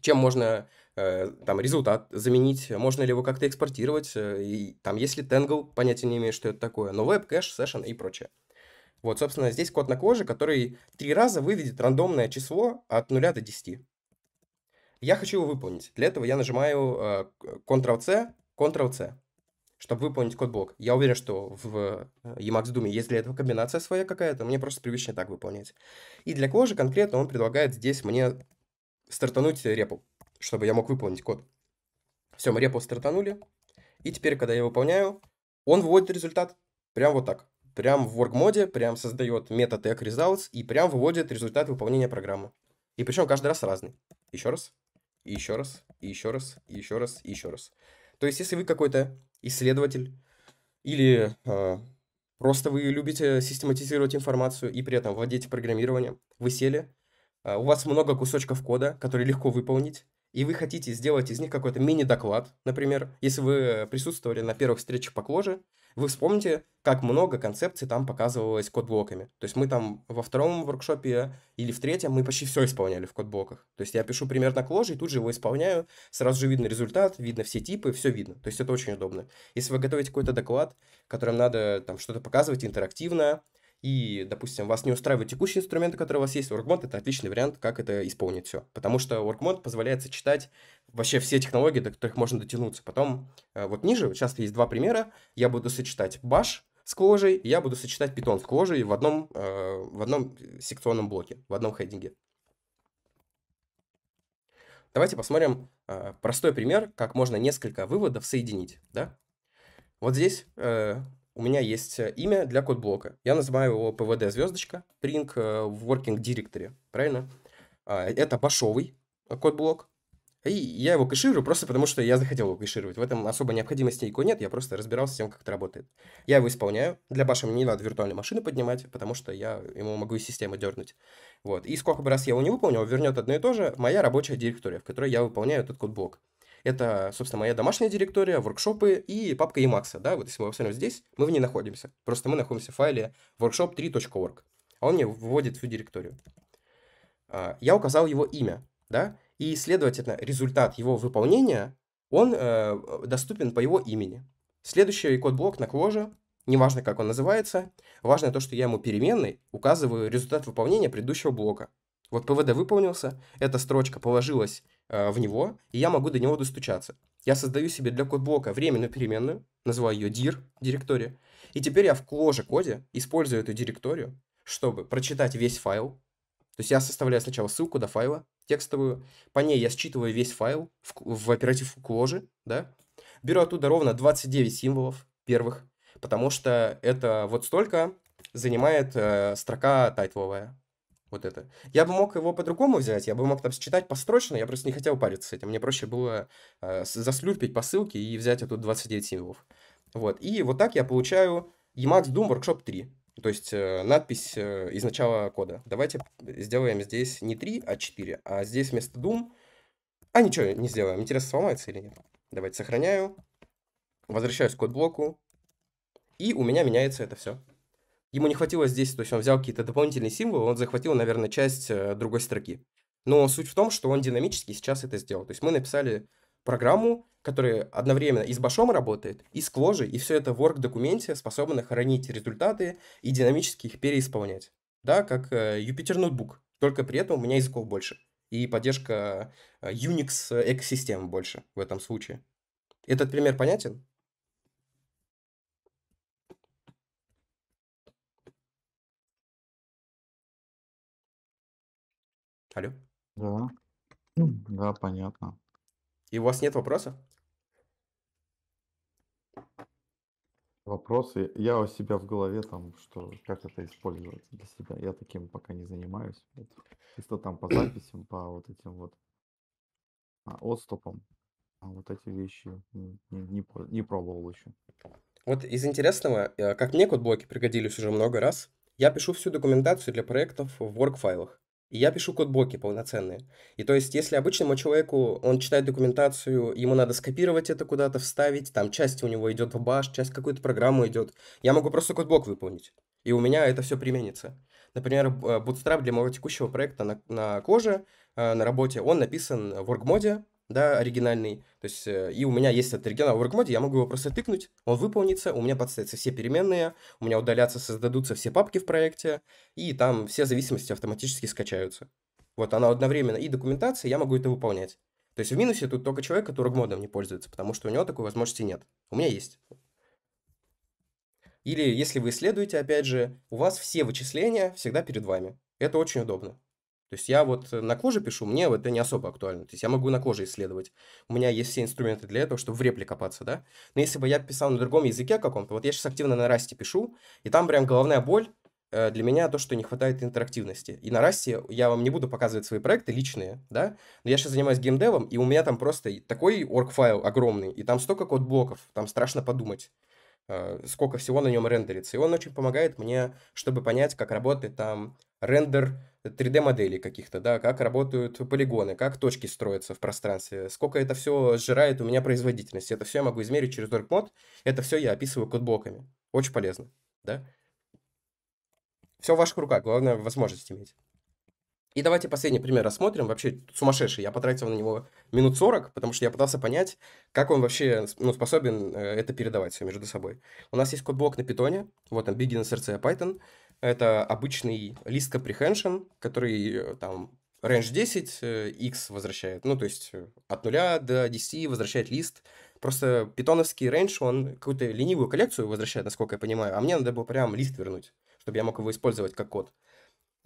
чем можно э, там результат заменить, можно ли его как-то экспортировать, э, и там есть ли тенгл, понятия не имею, что это такое, но веб, кэш, сессион и прочее. Вот, собственно, здесь код на коже, который три раза выведет рандомное число от 0 до 10. Я хочу его выполнить. Для этого я нажимаю Ctrl-C, Ctrl-C, чтобы выполнить код-блок. Я уверен, что в э, Emacs Doom есть для этого комбинация своя какая-то, мне просто привычнее так выполнять. И для кожи конкретно он предлагает здесь мне стартануть репу, чтобы я мог выполнить код. Все, мы репу стартанули. И теперь, когда я выполняю, он выводит результат. Прям вот так. Прям в work-моде, прям создает метод tag results и прям выводит результат выполнения программы. И причем каждый раз разный. Еще раз, и еще раз, и еще раз, и еще раз, и еще раз. То есть, если вы какой-то исследователь или э, просто вы любите систематизировать информацию и при этом владеете программированием, вы сели, а, у вас много кусочков кода, которые легко выполнить, и вы хотите сделать из них какой-то мини-доклад, например, если вы э, присутствовали на первых встречах по кложе, вы вспомните, как много концепций там показывалось код-блоками. То есть мы там во втором воркшопе или в третьем мы почти все исполняли в код-блоках. То есть я пишу примерно на кложе и тут же его исполняю, сразу же видно результат, видно все типы, все видно. То есть это очень удобно. Если вы готовите какой-то доклад, которым надо там что-то показывать интерактивно, и, допустим, вас не устраивают текущие инструменты, которые у вас есть, Workmont — это отличный вариант, как это исполнить все. Потому что Workmont позволяет сочетать вообще все технологии, до которых можно дотянуться. Потом э, вот ниже, сейчас есть два примера, я буду сочетать Bash с кложей, я буду сочетать Python с кложей в одном, э, в одном э, секционном блоке, в одном хеддинге. Давайте посмотрим э, простой пример, как можно несколько выводов соединить. Да? Вот здесь э, у меня есть э, имя для код-блока. Я называю его PVD звездочка, Pring э, в Working Directory, правильно? А, это башовый э, код-блок. И я его кэширую просто потому, что я захотел его кэшировать. В этом особо необходимости никакой нет, я просто разбирался с тем, как это работает. Я его исполняю. Для баша мне не надо виртуальную машину поднимать, потому что я ему могу из системы дернуть. Вот. И сколько бы раз я его не выполнил, вернет одно и то же моя рабочая директория, в которой я выполняю этот код-блок. Это, собственно, моя домашняя директория, воркшопы и папка Emacs. Да? Вот если мы посмотрим здесь, мы в ней находимся. Просто мы находимся в файле workshop3.org. А он мне вводит всю директорию. А, я указал его имя, да, и, следовательно, результат его выполнения, он э, доступен по его имени. Следующий код-блок на кложе, неважно, как он называется, важно то, что я ему переменной указываю результат выполнения предыдущего блока. Вот ПВД выполнился, эта строчка положилась Э, в него, и я могу до него достучаться. Я создаю себе для кодблока временную переменную, называю ее dir, директория, и теперь я в коже коде использую эту директорию, чтобы прочитать весь файл. То есть я составляю сначала ссылку до файла текстовую, по ней я считываю весь файл в, в оператив кложи, да, беру оттуда ровно 29 символов первых, потому что это вот столько занимает э, строка тайтловая, вот это. Я бы мог его по-другому взять, я бы мог там считать построчно, я просто не хотел париться с этим. Мне проще было э, заслюрпить по ссылке и взять эту 29 символов. Вот. И вот так я получаю Emacs Doom Workshop 3. То есть э, надпись э, из начала кода. Давайте сделаем здесь не 3, а 4, а здесь вместо Doom... А, ничего не сделаем. Интересно, сломается или нет. Давайте сохраняю. Возвращаюсь к код-блоку. И у меня меняется это все. Ему не хватило здесь, то есть он взял какие-то дополнительные символы, он захватил, наверное, часть э, другой строки. Но суть в том, что он динамически сейчас это сделал. То есть мы написали программу, которая одновременно и с башом работает, и с кложей, и все это в work-документе способно хранить результаты и динамически их переисполнять. Да, как Jupyter э, Notebook, только при этом у меня языков больше. И поддержка э, Unix экосистем больше в этом случае. Этот пример понятен?
Алло? Да. Да, понятно. И у вас нет вопросов? Вопросы. Я у себя в голове там, что как это использовать для себя. Я таким пока не занимаюсь. Вот. Чисто там по записям, по вот этим вот а, отступам. А вот эти вещи не, не,
не пробовал еще. Вот из интересного, э, как мне кодблоки пригодились уже много раз, я пишу всю документацию для проектов в work-файлах. И я пишу кодбоки полноценные. И то есть, если обычному человеку, он читает документацию, ему надо скопировать это куда-то, вставить, там часть у него идет в баш, часть какую-то программу идет, я могу просто кодблок выполнить. И у меня это все применится. Например, э, Bootstrap для моего текущего проекта на, на коже, э, на работе, он написан в оргмоде, да, оригинальный. То есть, э, и у меня есть этот оригинал в Workmode, я могу его просто тыкнуть, он выполнится, у меня подставятся все переменные, у меня удалятся, создадутся все папки в проекте, и там все зависимости автоматически скачаются. Вот она одновременно и документация, я могу это выполнять. То есть в минусе тут только человек, который модом не пользуется, потому что у него такой возможности нет. У меня есть. Или если вы исследуете, опять же, у вас все вычисления всегда перед вами. Это очень удобно. То есть я вот э, на коже пишу, мне это не особо актуально. То есть я могу на коже исследовать. У меня есть все инструменты для этого, чтобы в репли копаться, да. Но если бы я писал на другом языке каком-то, вот я сейчас активно на расте пишу, и там прям головная боль, э, для меня то, что не хватает интерактивности. И на расте я вам не буду показывать свои проекты личные, да, но я сейчас занимаюсь геймдевом, и у меня там просто такой орг-файл огромный, и там столько код-блоков, там страшно подумать, э, сколько всего на нем рендерится. И он очень помогает мне, чтобы понять, как работает там рендер 3 d модели каких-то, да, как работают полигоны, как точки строятся в пространстве, сколько это все сжирает у меня производительность. Это все я могу измерить через DorkMod, это все я описываю кодблоками. Очень полезно, да? Все в ваших руках, главное возможность иметь. И давайте последний пример рассмотрим. Вообще сумасшедший. Я потратил на него минут 40, потому что я пытался понять, как он вообще ну, способен э, это передавать все между собой. У нас есть кодблок на питоне. Вот он, beginner RC Python. Это обычный лист comprehension, который э, там range 10, x э, возвращает, ну, то есть э, от 0 до 10 возвращает лист. Просто питоновский range, он какую-то ленивую коллекцию возвращает, насколько я понимаю, а мне надо было прям лист вернуть, чтобы я мог его использовать как код.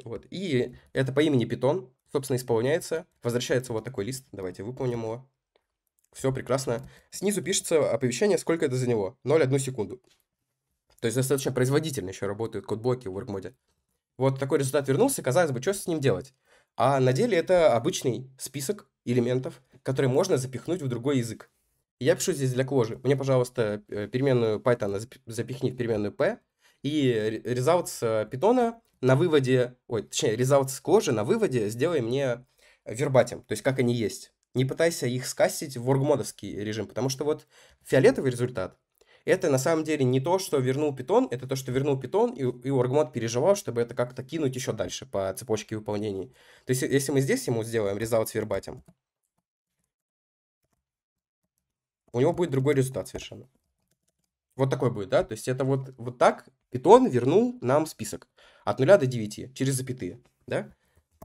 Вот. И это по имени питон, собственно, исполняется. Возвращается вот такой лист. Давайте выполним его. Все прекрасно. Снизу пишется оповещение, сколько это за него. 0,1 секунду. То есть достаточно производительно еще работают кодблоки в WorkMode. Вот такой результат вернулся, казалось бы, что с ним делать? А на деле это обычный список элементов, которые можно запихнуть в другой язык. Я пишу здесь для кожи. Мне, пожалуйста, э, переменную Python запихни в переменную P, и результат с э, питона на выводе, ой, точнее, результат с кожи на выводе сделай мне вербатим, то есть как они есть. Не пытайся их скастить в воргмодовский режим, потому что вот фиолетовый результат это на самом деле не то, что вернул питон, это то, что вернул питон, и, и оргмод переживал, чтобы это как-то кинуть еще дальше по цепочке выполнений. То есть, если мы здесь ему сделаем резаут с вербатем, у него будет другой результат совершенно. Вот такой будет, да? То есть это вот, вот так питон вернул нам список от 0 до 9 через запятые, да?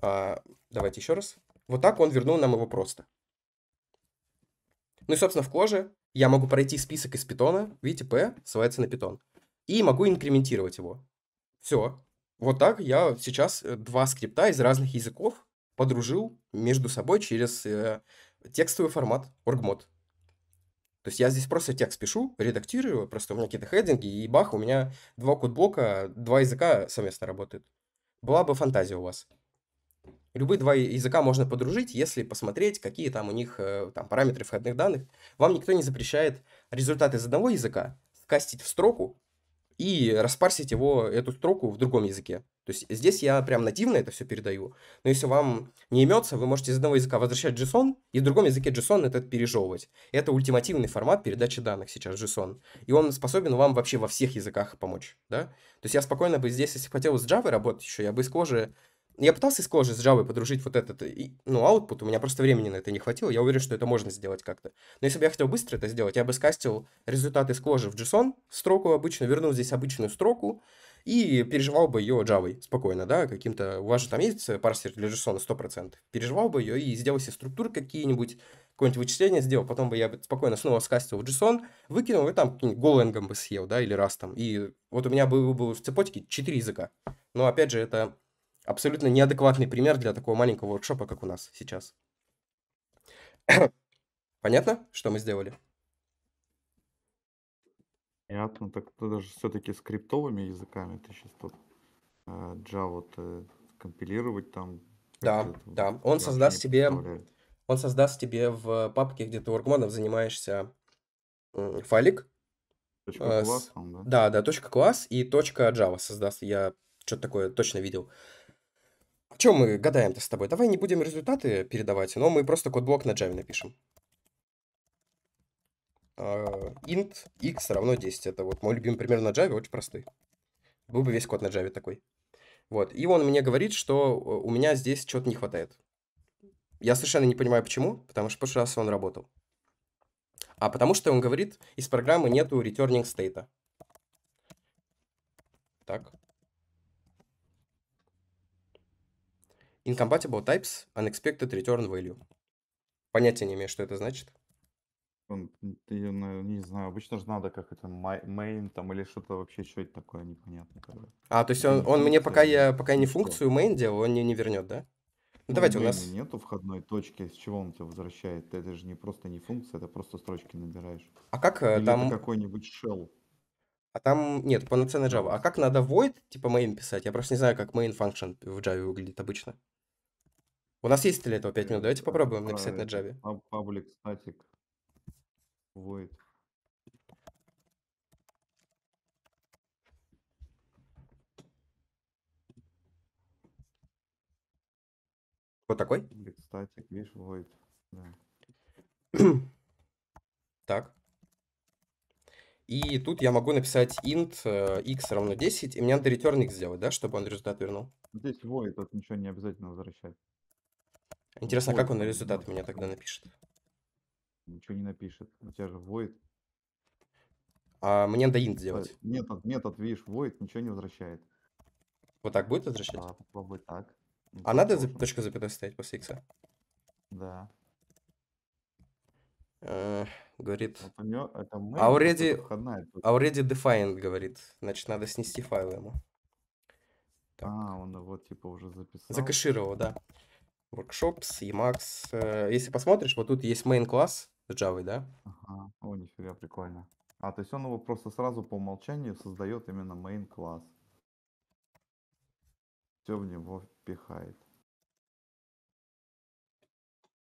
А, давайте еще раз. Вот так он вернул нам его просто. Ну и, собственно, в коже я могу пройти список из питона, видите, p ссылается на питон, и могу инкрементировать его. Все. Вот так я сейчас э, два скрипта из разных языков подружил между собой через э, текстовый формат orgmod. То есть я здесь просто текст пишу, редактирую, просто у меня какие-то хеддинги, и бах, у меня два кодблока, два языка совместно работают. Была бы фантазия у вас. Любые два языка можно подружить, если посмотреть, какие там у них э, там, параметры входных данных. Вам никто не запрещает результаты из одного языка кастить в строку и распарсить его, эту строку в другом языке. То есть здесь я прям нативно это все передаю. Но если вам не имется, вы можете из одного языка возвращать JSON, и в другом языке JSON этот пережевывать. Это ультимативный формат передачи данных сейчас JSON. И он способен вам вообще во всех языках помочь. Да? То есть я спокойно бы здесь, если бы хотел с Java работать еще, я бы из кожи я пытался с кожи с Java подружить вот этот, ну, output, у меня просто времени на это не хватило, я уверен, что это можно сделать как-то. Но если бы я хотел быстро это сделать, я бы скастил результаты с кожи в JSON, строку обычно, вернул здесь обычную строку, и переживал бы ее Java спокойно, да, каким-то, у вас же там есть парсер для JSON 100%, переживал бы ее и сделал себе структуры какие-нибудь, какое-нибудь вычисление сделал, потом бы я бы спокойно снова скастил в JSON, выкинул и там голлингом бы съел, да, или раз там. и вот у меня было бы в цепочке 4 языка, но опять же это абсолютно неадекватный пример для такого маленького воркшопа, как у нас сейчас.
Понятно, что мы сделали? Понятно. Так ты даже все-таки скриптовыми языками ты сейчас тут э, Java -то э, компилировать там. Да, это, да. он создаст тебе,
он создаст тебе в папке, где ты workman занимаешься, файлик. Точка э, класс, с... там, да? Да, да, точка класс и точка Java создаст. Я что-то такое точно видел. Uh, чем мы гадаем-то с тобой? Давай не будем результаты передавать, но мы просто код блок на Java напишем. Uh, int x равно 10. Это вот мой любимый пример на Java, очень простой. Был бы весь код на Java такой. Вот. И он мне говорит, что э, у меня здесь чего-то не хватает. Я совершенно не понимаю, почему, потому что в прошлый раз он работал. А потому что он говорит, из программы нету returning state. Так. Incompatible types unexpected return value.
Понятия не имею, что это значит. Я не знаю, обычно же надо как это main там или что-то вообще, что это такое непонятное. А, то есть он, он мне, пока я, пока я не функцию main делал, он мне не вернет, да? Ну, ну давайте у нас... Нету входной точки, с чего он тебя возвращает. Это же не просто не функция, это просто строчки набираешь. А как э, Или там... какой-нибудь shell. А там... Нет, полноценная Java. А как надо void, типа main писать? Я
просто не знаю, как main function в Java выглядит обычно. У нас есть для этого 5 минут. Давайте попробуем э, написать на Java.
Public static void. Вот такой? Public static, видишь, void. Да. так.
И тут я могу написать int э, x равно 10, и мне надо return x сделать, да, чтобы он результат вернул?
Здесь void, тут ничего не обязательно возвращать.
Интересно, как он результат меня тогда
напишет? Ничего не напишет. У тебя же void. А мне надо int э, сделать. Метод, метод, видишь, void ничего не возвращает.
Вот так будет возвращать? Да, попробуй так. Ну, а надо должен. точка запятой стоять после X? Да. Э, говорит. Вот него, это mail, «А а already, defined, говорит. Значит, надо снести файл ему. А, он его типа уже записал. Закашировал, да. Workshops, Emacs. Э, если посмотришь, вот тут есть main класс с Java, да?
Ага. О, нифига, прикольно. А, то есть он его просто сразу по умолчанию создает именно main класс. Все в него впихает.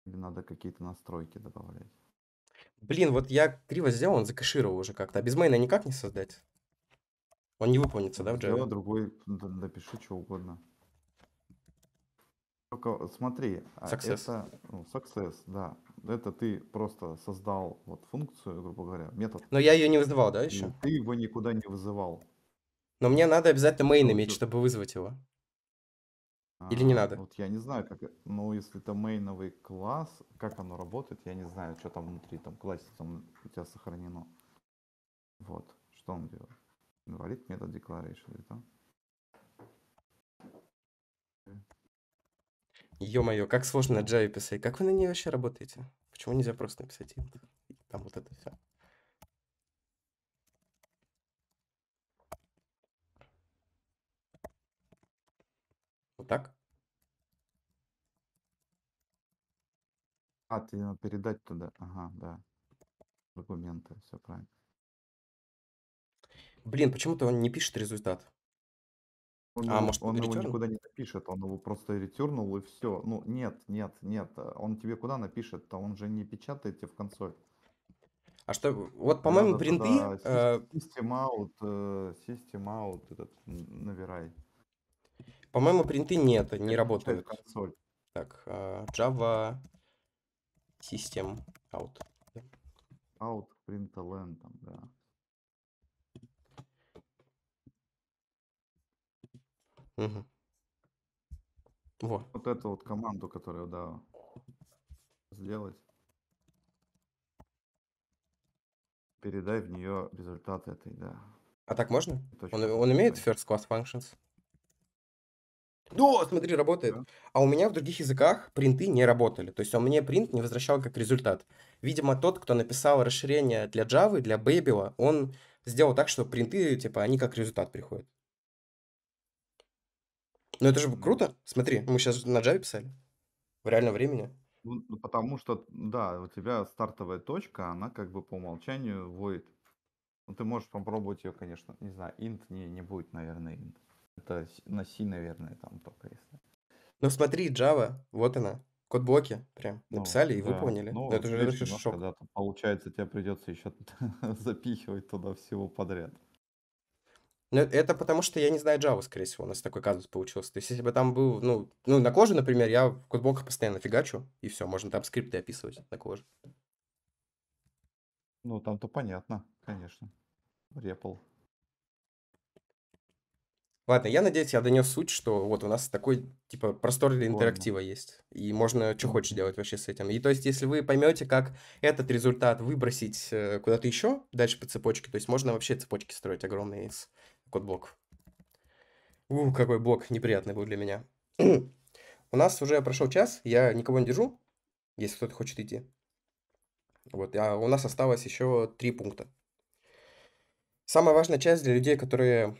Или надо какие-то настройки добавлять? Блин, вот я криво сделал, он закэшировал уже как-то. А без мейна никак не создать? Он не выполнится, да, в Java? другой, напиши, что угодно смотри, а success. это ну, success, да. Это ты просто создал вот функцию, грубо говоря, метод. Но я ее не вызывал, да, еще? И ты его никуда не вызывал. Но мне надо обязательно main иметь, ты... чтобы вызвать его. А, Или не надо? Вот я не знаю, как. Ну, если это мейновый класс, как оно работает, я не знаю, что там внутри, там классе там у тебя сохранено. Вот, что он делает? Invalid метод declaration, да? Ё-моё, как сложно на Java писать. Как
вы на ней вообще работаете? Почему нельзя просто написать там вот это все?
Вот так? А, ты надо ну, передать туда. Ага, да. Документы, все правильно. Блин, почему-то он не пишет результат. Он, а может, он его никуда не напишет, он его просто ретюрнул и все. Ну, нет, нет, нет. А он тебе куда напишет-то? Он же не печатает тебе в консоль.
А что, вот, по-моему, принты... Да, да.
System out, э, system out этот, набирай. По-моему, принты нет, не работают. Так, а, Java System out. Out, println там, да. Угу. Во. Вот эту вот команду, которую, да, сделать. Передай в нее результат этой, да. А так можно? Он, он имеет first class functions?
Да, ну, смотри, работает. Да. А у меня в других языках принты не работали. То есть он мне принт не возвращал как результат. Видимо, тот, кто написал расширение для Java, для Babel, он сделал так, что принты, типа, они как результат приходят. Ну это же круто. Смотри, мы сейчас на Java
писали. В реальном времени. Ну, ну, потому что, да, у тебя стартовая точка, она как бы по умолчанию void. Ну, ты можешь попробовать ее, конечно, не знаю, int не, не будет, наверное, int. Это на C, наверное, там только если. Ну смотри, Java, вот она, кодблоки прям ну, написали и да. выполнили. Ну, это же немножко, шок. Да, получается, тебе придется еще запихивать туда всего подряд.
Но ну, это потому, что я не знаю Java,
скорее всего, у нас такой
казус получился. То есть, если бы там был, ну, ну на коже, например, я в кодблоках постоянно фигачу, и все, можно там скрипты описывать на коже.
Ну, там-то понятно, конечно. Репл.
Ладно, я надеюсь, я донес суть, что вот у нас такой, типа, простор для интерактива Ладно. есть. И можно что хочешь делать вообще с этим. И то есть, если вы поймете, как этот результат выбросить э, куда-то еще дальше по цепочке, то есть можно вообще цепочки строить огромные из Код блок. У, какой блок неприятный был для меня. У нас уже прошел час, я никого не держу, если кто-то хочет идти. Вот, а у нас осталось еще три пункта. Самая важная часть для людей, которые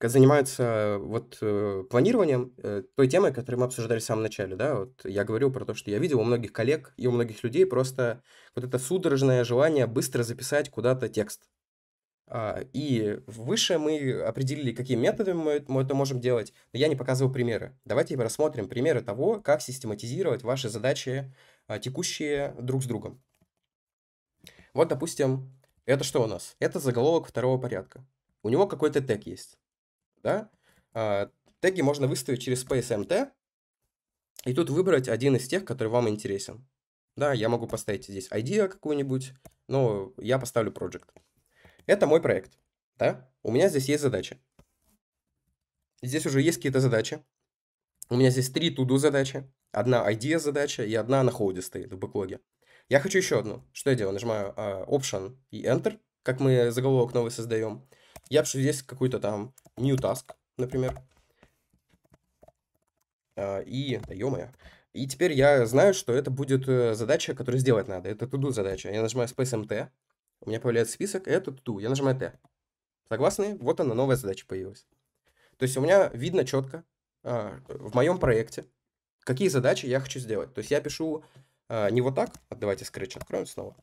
занимаются вот э, планированием э, той темы, которую мы обсуждали в самом начале, да, вот я говорил про то, что я видел у многих коллег и у многих людей просто вот это судорожное желание быстро записать куда-то текст. А, и выше мы определили, какими методами мы, это можем делать, но я не показывал примеры. Давайте рассмотрим примеры того, как систематизировать ваши задачи, а, текущие друг с другом. Вот, допустим, это что у нас? Это заголовок второго порядка. У него какой-то тег есть. Да? А, теги можно выставить через space и тут выбрать один из тех, который вам интересен. Да, я могу поставить здесь idea какую-нибудь, но я поставлю project. Это мой проект, да? У меня здесь есть задача. Здесь уже есть какие-то задачи. У меня здесь три туду задачи. Одна idea задача и одна на ходе стоит в бэклоге. Я хочу еще одну. Что я делаю? Нажимаю uh, Option и Enter, как мы заголовок новый создаем. Я пишу здесь какую то там new task, например. Uh, и, да ё И теперь я знаю, что это будет э, задача, которую сделать надо. Это туду задача. Я нажимаю Space MT, у меня появляется список эту ту. Я нажимаю Т. Согласны? Вот она, новая задача появилась. То есть у меня видно четко а, в моем проекте, какие задачи я хочу сделать. То есть я пишу а, не вот так. А давайте Scratch откроем снова.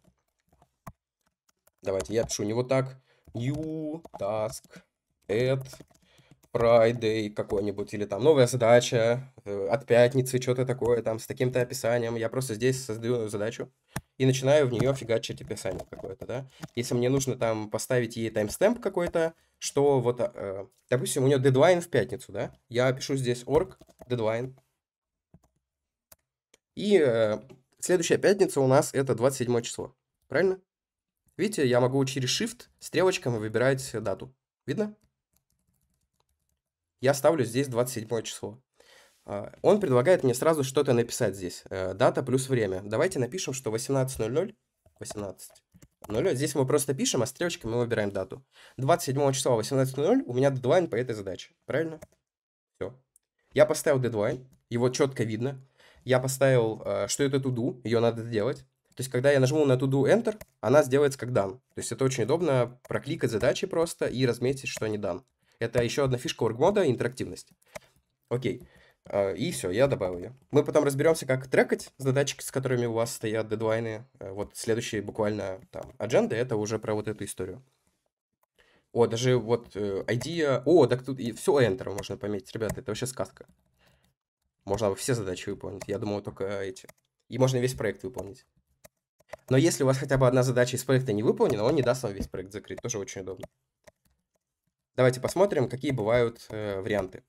Давайте я пишу не вот так. New task at Friday какой-нибудь, или там новая задача э, от пятницы, что-то такое, там с таким-то описанием. Я просто здесь создаю задачу и начинаю в нее фигачить описание какое-то, да. Если мне нужно там поставить ей таймстемп какой-то, что вот, э, допустим, у нее дедлайн в пятницу, да, я пишу здесь org, дедлайн. И э, следующая пятница у нас это 27 число, правильно? Видите, я могу через Shift стрелочками выбирать дату. Видно? Я ставлю здесь 27 число. А, он предлагает мне сразу что-то написать здесь. Э, дата плюс время. Давайте напишем, что 18.00. 18:00. Здесь мы просто пишем, а стрелочками мы выбираем дату. 27 числа 18.00 у меня дедлайн по этой задаче. Правильно? Все. Я поставил дедлайн. Его четко видно. Я поставил, э, что это туду. Ее надо делать. То есть, когда я нажму на туду Enter, она сделается как дан. То есть, это очень удобно прокликать задачи просто и разметить, что они дан. Это еще одна фишка оргмода — интерактивность. Окей. Okay. А, и все, я добавил ее. Мы потом разберемся, как трекать задачки, с которыми у вас стоят дедлайны. Э, вот следующие буквально там адженды, это уже про вот эту историю. О, даже вот idea... Э, э, о, так тут и все Enter можно пометить, ребята, это вообще сказка. Можно все задачи выполнить. Я думал, только эти. И можно весь проект выполнить. Но если у вас хотя бы одна задача из проекта не выполнена, он не даст вам весь проект закрыть. Тоже очень удобно. Давайте посмотрим, какие бывают э, варианты.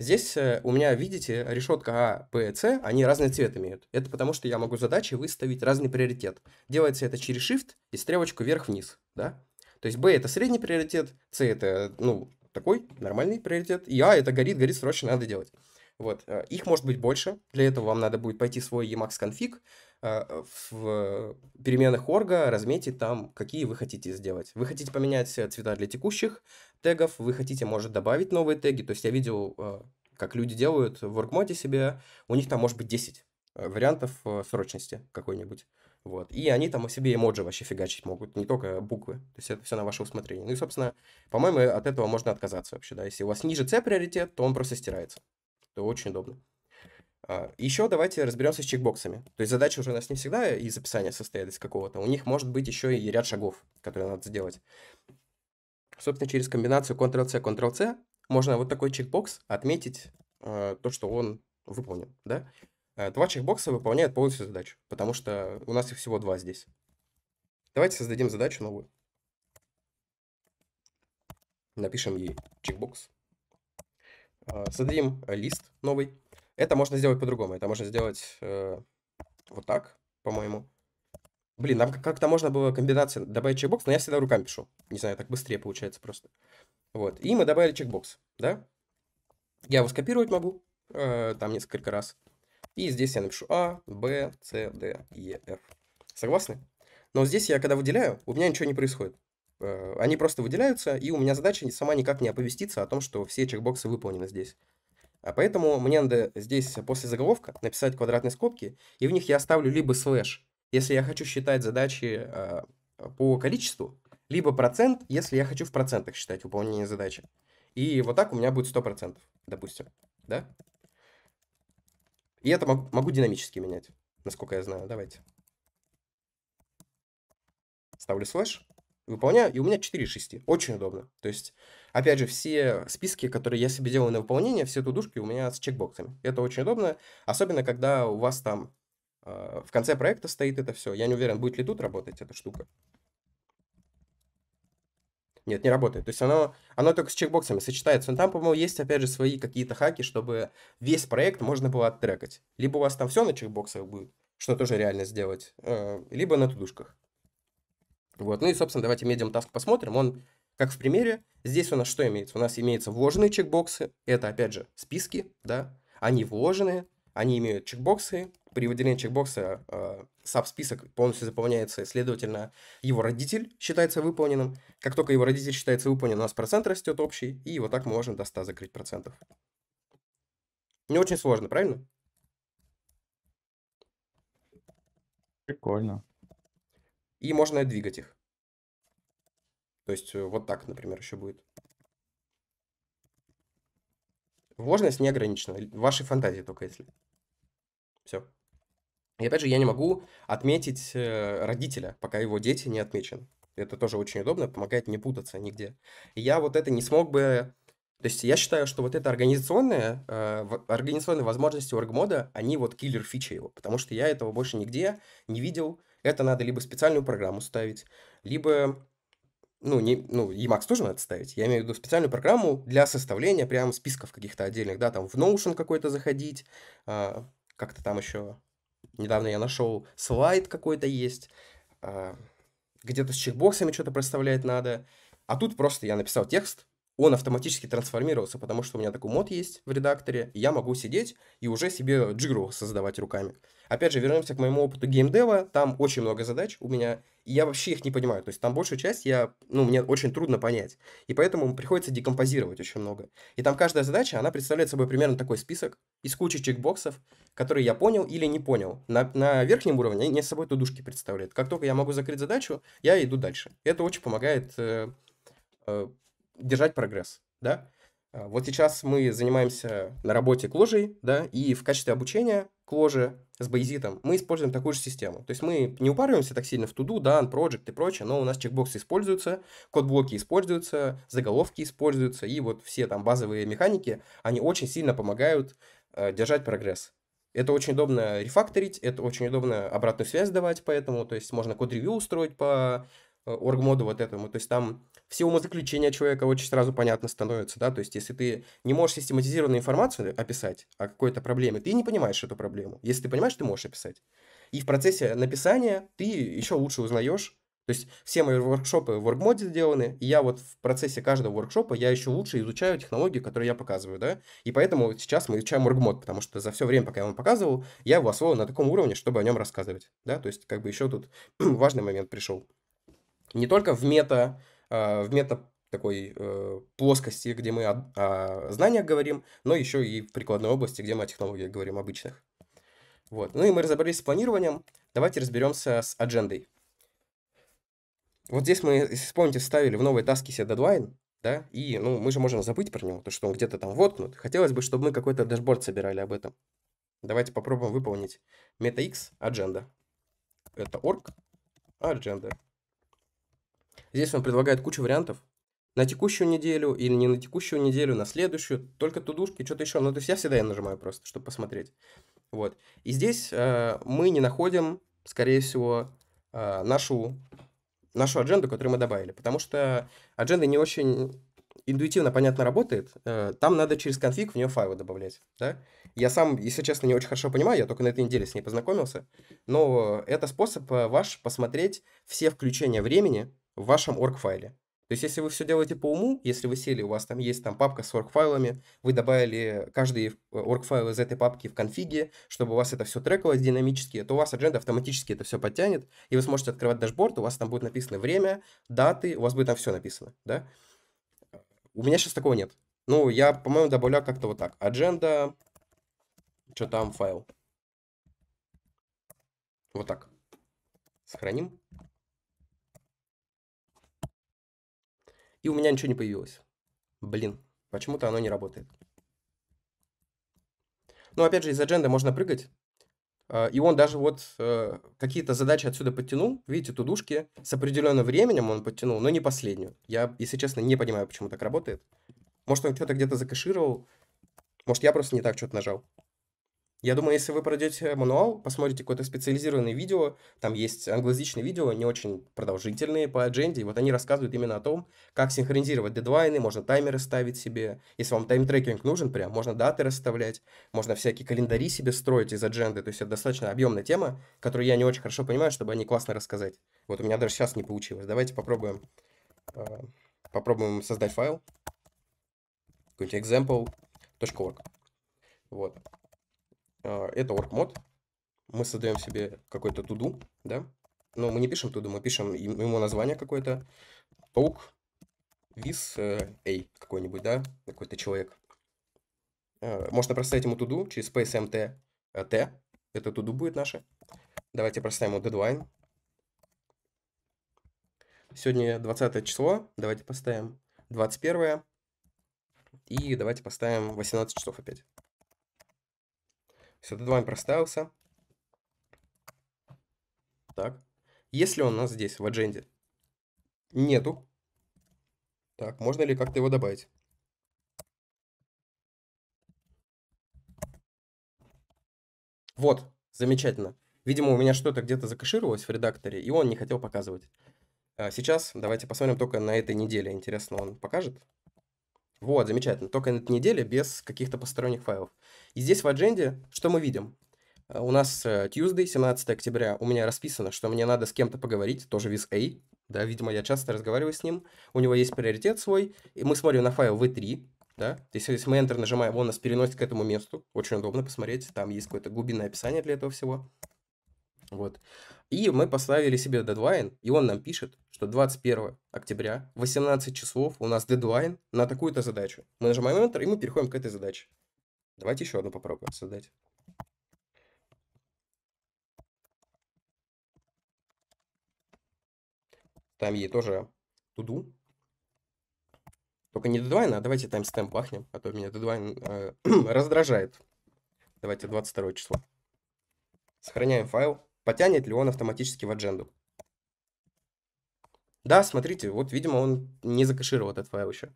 Здесь э, у меня, видите, решетка А, Б, С, они разные цвет имеют. Это потому, что я могу задачи выставить разный приоритет. Делается это через Shift и стрелочку вверх-вниз, да? То есть B это средний приоритет, C это, ну, такой нормальный приоритет, и А это горит, горит, срочно надо делать. Вот, э, их может быть больше, для этого вам надо будет пойти в свой Emacs конфиг, а, в переменных орга разметьте там, какие вы хотите сделать. Вы хотите поменять цвета для текущих тегов, вы хотите, может, добавить новые теги. То есть я видел, а, как люди делают в оргмоде себе, у них там может быть 10 а, вариантов срочности какой-нибудь. Вот. И они там себе эмоджи вообще фигачить могут, не только буквы. То есть это все на ваше усмотрение. Ну и, собственно, по-моему, от этого можно отказаться вообще, да. Если у вас ниже C приоритет, то он просто стирается. Это очень удобно. А, еще давайте разберемся с чекбоксами. То есть задача уже у нас не всегда из описания состоит из какого-то. У них может быть еще и ряд шагов, которые надо сделать. Собственно, через комбинацию Ctrl-C, Ctrl-C можно вот такой чекбокс отметить а, то, что он выполнен. Да? А, два чекбокса выполняют полностью задачу, потому что у нас их всего два здесь. Давайте создадим задачу новую. Напишем ей чекбокс. Создадим лист новый это можно сделать по-другому. Это можно сделать э, вот так, по-моему. Блин, нам как-то можно было комбинация добавить чекбокс, но я всегда руками пишу. Не знаю, так быстрее получается просто. Вот. И мы добавили чекбокс, да? Я его скопировать могу, э, там несколько раз. И здесь я напишу А, Б, С, Д, Е, Ф. Согласны? Но здесь я, когда выделяю, у меня ничего не происходит. Э, они просто выделяются, и у меня задача сама никак не оповеститься о том, что все чекбоксы выполнены здесь. А поэтому мне надо здесь после заголовка написать квадратные скобки, и в них я оставлю либо слэш, если я хочу считать задачи э, по количеству, либо процент, если я хочу в процентах считать выполнение задачи. И вот так у меня будет 100%, допустим, да? И это могу, могу динамически менять, насколько я знаю. Давайте. Ставлю слэш выполняю, и у меня 4 из 6. Очень удобно. То есть, опять же, все списки, которые я себе делаю на выполнение, все тудушки у меня с чекбоксами. Это очень удобно, особенно когда у вас там э, в конце проекта стоит это все. Я не уверен, будет ли тут работать эта штука. Нет, не работает. То есть оно, оно только с чекбоксами сочетается. Но там, по-моему, есть, опять же, свои какие-то хаки, чтобы весь проект можно было оттрекать. Либо у вас там все на чекбоксах будет, что тоже реально сделать, э, либо на тудушках. Вот. Ну и, собственно, давайте medium task посмотрим. Он, как в примере, здесь у нас что имеется? У нас имеются вложенные чекбоксы. Это, опять же, списки, да. Они вложенные, они имеют чекбоксы. При выделении чекбокса э, саб-список полностью заполняется, следовательно, его родитель считается выполненным. Как только его родитель считается выполненным, у нас процент растет общий, и вот так мы можем до 100 закрыть процентов. Не очень сложно, правильно? Прикольно и можно двигать их. То есть э, вот так, например, еще будет. Вложенность не ограничена. Вашей фантазии только если. Все. И опять же, я не могу отметить э, родителя, пока его дети не отмечены. Это тоже очень удобно, помогает не путаться нигде. И я вот это не смог бы... То есть я считаю, что вот это организационные, э, организационные возможности оргмода, они вот киллер фичи его, потому что я этого больше нигде не видел, это надо либо специальную программу ставить, либо ну, не, ну, Emacs тоже надо ставить. Я имею в виду специальную программу для составления прям списков каких-то отдельных, да, там в Notion какой-то заходить, а, как-то там еще недавно я нашел слайд какой-то есть, а, где-то с чекбоксами что-то проставлять надо. А тут просто я написал текст, он автоматически трансформировался, потому что у меня такой мод есть в редакторе, и я могу сидеть и уже себе джигру создавать руками. Опять же, вернемся к моему опыту геймдева, там очень много задач у меня, и я вообще их не понимаю, то есть там большую часть я, ну, мне очень трудно понять, и поэтому приходится декомпозировать очень много. И там каждая задача, она представляет собой примерно такой список из кучи чекбоксов, которые я понял или не понял. На, на верхнем уровне не с собой тудушки представляет. Как только я могу закрыть задачу, я иду дальше. Это очень помогает э, э, держать прогресс, да. А, вот сейчас мы занимаемся на работе кложей, да, и в качестве обучения кложи с бейзитом мы используем такую же систему. То есть мы не упариваемся так сильно в туду, да, project и прочее, но у нас чекбоксы используются, код-блоки используются, заголовки используются, и вот все там базовые механики, они очень сильно помогают э, держать прогресс. Это очень удобно рефакторить, это очень удобно обратную связь давать, поэтому, то есть можно код-ревью устроить по э, оргмоду вот этому, то есть там все умозаключения человека очень сразу понятно становятся, да, то есть если ты не можешь систематизированную информацию описать о какой-то проблеме, ты не понимаешь эту проблему. Если ты понимаешь, ты можешь описать. И в процессе написания ты еще лучше узнаешь, то есть все мои воркшопы в WorkMode сделаны, и я вот в процессе каждого воркшопа я еще лучше изучаю технологии, которые я показываю, да, и поэтому сейчас мы изучаем WorkMode, потому что за все время, пока я вам показывал, я его освоил на таком уровне, чтобы о нем рассказывать, да, то есть как бы еще тут важный момент пришел. Не только в мета а, в мета такой э, плоскости, где мы о, о знаниях говорим, но еще и в прикладной области, где мы о технологиях говорим обычных. Вот. Ну и мы разобрались с планированием. Давайте разберемся с аджендой. Вот здесь мы, если э, вспомните, вставили в новые таски себе дедлайн, да, и, ну, мы же можем забыть про него, то что он где-то там воткнут. Хотелось бы, чтобы мы какой-то дашборд собирали об этом. Давайте попробуем выполнить MetaX agenda. Это org agenda. Здесь он предлагает кучу вариантов. На текущую неделю или не на текущую неделю, на следующую, только тудушки, что-то еще. Ну, то есть я всегда я нажимаю просто, чтобы посмотреть. Вот. И здесь э, мы не находим, скорее всего, э, нашу, нашу адженду, которую мы добавили. Потому что адженда не очень интуитивно, понятно, работает. Э, там надо через конфиг в нее файлы добавлять. Да? Я сам, если честно, не очень хорошо понимаю, я только на этой неделе с ней познакомился. Но это способ э, ваш посмотреть все включения времени, в вашем орг-файле. То есть, если вы все делаете по уму, если вы сели, у вас там есть там папка с орг-файлами, вы добавили каждый э, орг-файл из этой папки в конфиге, чтобы у вас это все треклось динамически, то у вас agenda автоматически это все подтянет, и вы сможете открывать дашборд, у вас там будет написано время, даты, у вас будет там все написано, да? У меня сейчас такого нет. Ну, я, по-моему, добавлял как-то вот так. Agenda, что там, файл. Вот так. Сохраним. и у меня ничего не появилось. Блин, почему-то оно не работает. Ну, опять же, из адженды можно прыгать. А, и он даже вот э, какие-то задачи отсюда подтянул. Видите, тудушки. С определенным временем он подтянул, но не последнюю. Я, если честно, не понимаю, почему так работает. Может, он что-то где-то закэшировал. Может, я просто не так что-то нажал. Я думаю, если вы пройдете мануал, посмотрите какое-то специализированное видео, там есть англоязычные видео, не очень продолжительные по адженде, вот они рассказывают именно о том, как синхронизировать дедлайны, можно таймеры ставить себе, если вам таймтрекинг нужен прям, можно даты расставлять, можно всякие календари себе строить из адженды, то есть это достаточно объемная тема, которую я не очень хорошо понимаю, чтобы они классно рассказать. Вот у меня даже сейчас не получилось. Давайте попробуем, э, попробуем создать файл, какой-нибудь example.org. Вот. А, это work mod. Мы создаем себе какой-то туду, да? Но мы не пишем туду, мы пишем ему название какое-то. Talk with э, A какой-нибудь, да? Какой-то человек. А, можно проставить ему туду через psmt mt э, t. Это туду будет наше. Давайте проставим ему дедлайн. Сегодня 20 число. Давайте поставим 21. И давайте поставим 18 часов опять. Сюда 2 проставился. Так. Если он у нас здесь, в адженде, нету. Так, можно ли как-то его добавить? Вот, замечательно. Видимо, у меня что-то где-то закашировалось в редакторе, и он не хотел показывать. А сейчас давайте посмотрим только на этой неделе. Интересно, он покажет? Вот, замечательно. Только на этой неделе без каких-то посторонних файлов. И здесь в адженде что мы видим? Э, у нас э, Tuesday, 17 октября, у меня расписано, что мне надо с кем-то поговорить, тоже with A, да, видимо, я часто разговариваю с ним, у него есть приоритет свой, и мы смотрим на файл v3, да, то есть если мы Enter нажимаем, он нас переносит к этому месту, очень удобно посмотреть, там есть какое-то глубинное описание для этого всего, вот. И мы поставили себе дедлайн, и он нам пишет, что 21 октября, 18 часов, у нас дедлайн на такую-то задачу. Мы нажимаем Enter, и мы переходим к этой задаче. Давайте еще одну попробуем создать. Там ей тоже туду. Только не дедвайн, а давайте таймстемп бахнем, а то меня дедвайн э, раздражает. Давайте 22 число. Сохраняем файл. Потянет ли он автоматически в адженду? Да, смотрите, вот, видимо, он не закашировал этот файл еще.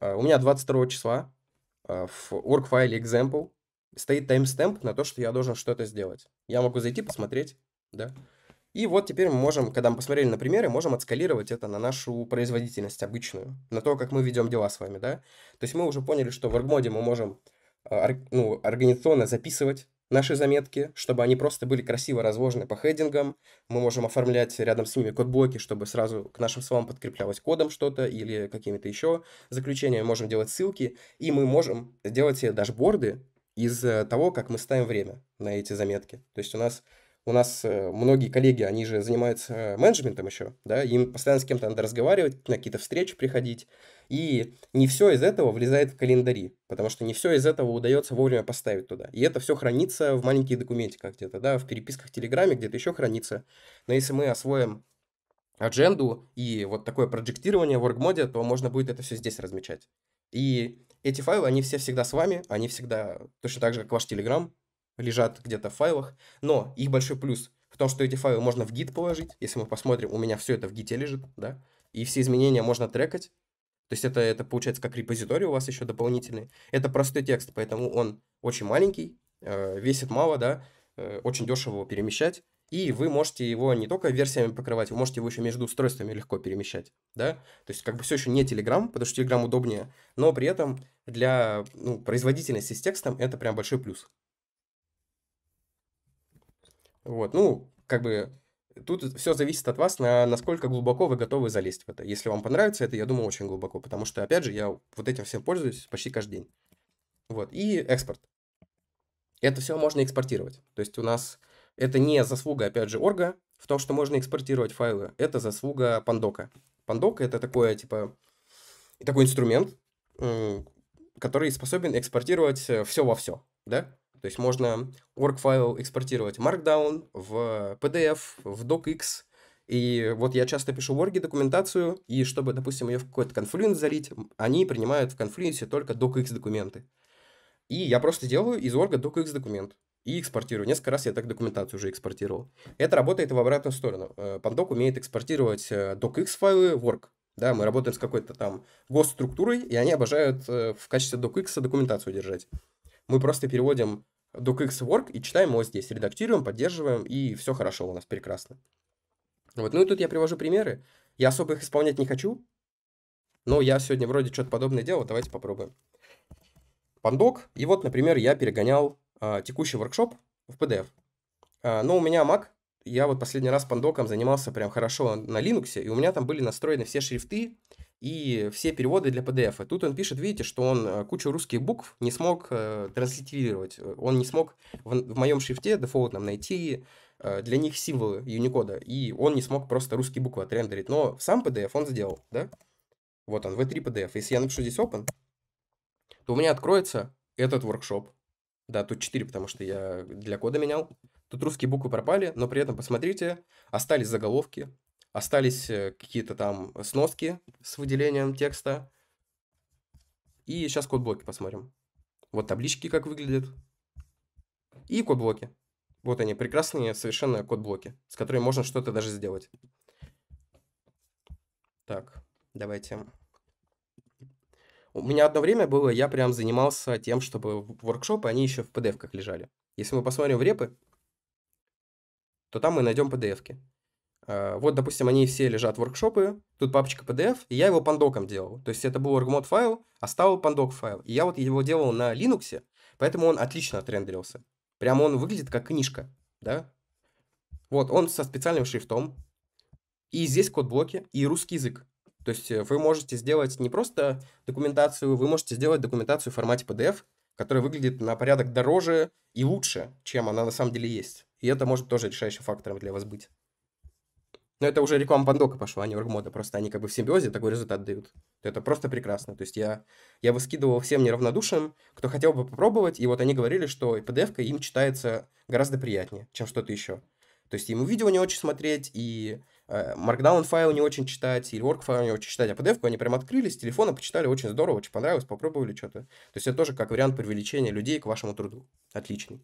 Э, у меня 22 числа а, в org файле example стоит таймстемп на то, что я должен что-то сделать. Я могу зайти, посмотреть, да. И вот теперь мы можем, когда мы посмотрели на примеры, можем отскалировать это на нашу производительность обычную, на то, как мы ведем дела с вами, да. То есть мы уже поняли, что в ArgMode мы можем а, ну, организационно записывать наши заметки, чтобы они просто были красиво разложены по хедингам. Мы можем оформлять рядом с ними кодблоки, чтобы сразу к нашим словам подкреплялось кодом что-то или какими-то еще заключениями. можем делать ссылки, и мы можем делать себе дашборды из э, того, как мы ставим время на эти заметки. То есть у нас у нас э, многие коллеги, они же занимаются э, менеджментом еще, да, им постоянно с кем-то надо разговаривать, на какие-то встречи приходить, и не все из этого влезает в календари, потому что не все из этого удается вовремя поставить туда. И это все хранится в маленьких документиках где-то, да, в переписках в Телеграме где-то еще хранится. Но если мы освоим адженду и вот такое проектирование в моде то можно будет это все здесь размечать. И эти файлы, они все всегда с вами, они всегда точно так же, как ваш Телеграм, лежат где-то в файлах, но их большой плюс в том, что эти файлы можно в гид положить, если мы посмотрим, у меня все это в гите лежит, да, и все изменения можно трекать, то есть это, это получается как репозиторий у вас еще дополнительный. Это простой текст, поэтому он очень маленький, э, весит мало, да, э, очень дешево его перемещать. И вы можете его не только версиями покрывать, вы можете его еще между устройствами легко перемещать, да? То есть как бы все еще не Telegram, потому что Telegram удобнее, но при этом для ну, производительности с текстом это прям большой плюс. Вот, ну, как бы Тут все зависит от вас, на, насколько глубоко вы готовы залезть в это. Если вам понравится это, я думаю, очень глубоко, потому что, опять же, я вот этим всем пользуюсь почти каждый день. Вот, и экспорт. Это все можно экспортировать. То есть у нас это не заслуга, опять же, орга в том, что можно экспортировать файлы. Это заслуга пандока. Пандока это такое, типа, такой инструмент, который способен экспортировать э, все во все, да? То есть можно org файл экспортировать Markdown, в PDF, в DocX. И вот я часто пишу в орге документацию, и чтобы, допустим, ее в какой-то конфлюенс залить, они принимают в конфлюенсе только DocX документы. И я просто делаю из орга DocX документ и экспортирую. Несколько раз я так документацию уже экспортировал. Это работает в обратную сторону. Pandoc э, умеет экспортировать э, docx файлы в org. Да, мы работаем с какой-то там госструктурой, и они обожают э, в качестве docx документацию держать мы просто переводим docx work и читаем его здесь, редактируем, поддерживаем, и все хорошо у нас, прекрасно. Вот, ну и тут я привожу примеры. Я особо их исполнять не хочу, но я сегодня вроде что-то подобное делал, давайте попробуем. Пандок, и вот, например, я перегонял а, текущий воркшоп в PDF. А, но у меня Mac, я вот последний раз пандоком занимался прям хорошо на Linux, и у меня там были настроены все шрифты, и все переводы для PDF. И тут он пишет, видите, что он э, кучу русских букв не смог э, транслитерировать. Он не смог в, в моем шрифте дефолтном найти э, для них символы Unicode. И он не смог просто русские буквы отрендерить. Но сам PDF он сделал, да? Вот он, V3 PDF. Если я напишу здесь Open, то у меня откроется этот воркшоп. Да, тут 4, потому что я для кода менял. Тут русские буквы пропали, но при этом, посмотрите, остались заголовки, Остались э, какие-то там сноски с выделением текста. И сейчас код-блоки посмотрим. Вот таблички как выглядят. И код-блоки. Вот они, прекрасные совершенно код-блоки, с которыми можно что-то даже сделать. Так, давайте. У меня одно время было, я прям занимался тем, чтобы воркшопы, они еще в PDF-ках лежали. Если мы посмотрим в репы, то там мы найдем PDF-ки. Э, вот, допустим, они все лежат воркшопы, тут папочка PDF, и я его пандоком делал. То есть это был аргмод файл, а стал пандок файл. И я вот его делал на Linux, поэтому он отлично отрендерился. Прямо он выглядит как книжка, да? Вот, он со специальным шрифтом. И здесь код-блоки, и русский язык. То есть э, вы можете сделать не просто документацию, вы можете сделать документацию в формате PDF, которая выглядит на порядок дороже и лучше, чем она на самом деле есть. И это может тоже решающим фактором для вас быть. Но это уже реклама Пандока пошла, а не Ургмода. Просто они как бы в симбиозе такой результат дают. Это просто прекрасно. То есть я, я выскидывал всем неравнодушным, кто хотел бы попробовать, и вот они говорили, что pdf им читается гораздо приятнее, чем что-то еще. То есть ему видео не очень смотреть, и э, Markdown файл не очень читать, или Work файл не очень читать, а pdf они прям открылись телефона почитали, очень здорово, очень понравилось, попробовали что-то. То есть это тоже как вариант привлечения людей к вашему труду. Отличный.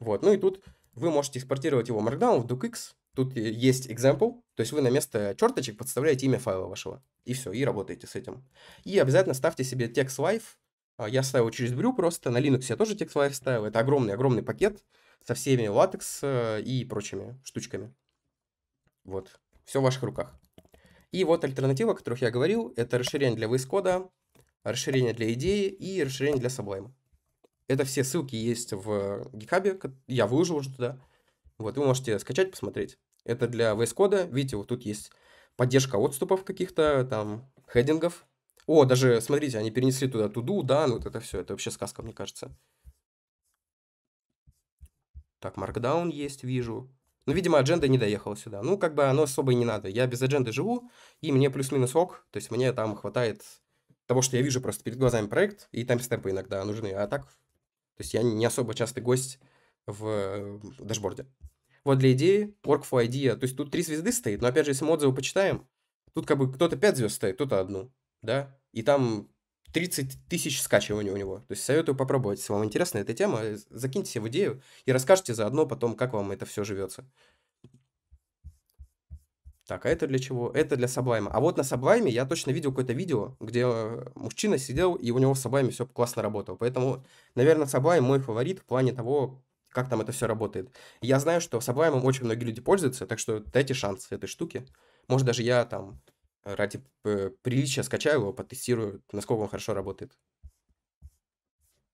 Вот, ну и тут вы можете экспортировать его Markdown в DocX, Тут есть example, то есть вы на место черточек подставляете имя файла вашего, и все, и работаете с этим. И обязательно ставьте себе текст live, а, я ставил через брю просто, на Linux я тоже текст live ставил, это огромный-огромный пакет со всеми LaTeX э, и прочими штучками. Вот, все в ваших руках. И вот альтернатива, о которых я говорил, это расширение для VS Code, расширение для идеи и расширение для Sublime. Это все ссылки есть в GitHub, э, я выложил уже туда. Вот, вы можете скачать, посмотреть. Это для VS Code. Видите, вот тут есть поддержка отступов каких-то, там, хедингов. О, даже, смотрите, они перенесли туда туду, да, ну вот это все, это вообще сказка, мне кажется. Так, Markdown есть, вижу. Ну, видимо, адженда не доехала сюда. Ну, как бы оно особо и не надо. Я без адженды живу, и мне плюс-минус ок. То есть мне там хватает того, что я вижу просто перед глазами проект, и там таймстемпы иногда нужны. А так, то есть я не особо частый гость в э, дашборде. Вот для идеи work for idea. То есть тут три звезды стоит, но опять же, если мы отзывы почитаем, тут как бы кто-то пять звезд стоит, кто-то одну, да? И там 30 тысяч скачиваний у него. То есть советую попробовать. Если вам интересна эта тема, э, закиньте себе в идею и расскажите заодно потом, как вам это все живется. Так, а это для чего? Это для Sublime. А вот на Sublime я точно видел какое-то видео, где э, мужчина сидел, и у него в Sublime все классно работало. Поэтому, наверное, Sublime мой фаворит в плане того, как там это все работает. Я знаю, что Sublime очень многие люди пользуются, так что дайте шанс этой штуке. Может, даже я
там ради э, приличия скачаю его, потестирую, насколько он хорошо работает.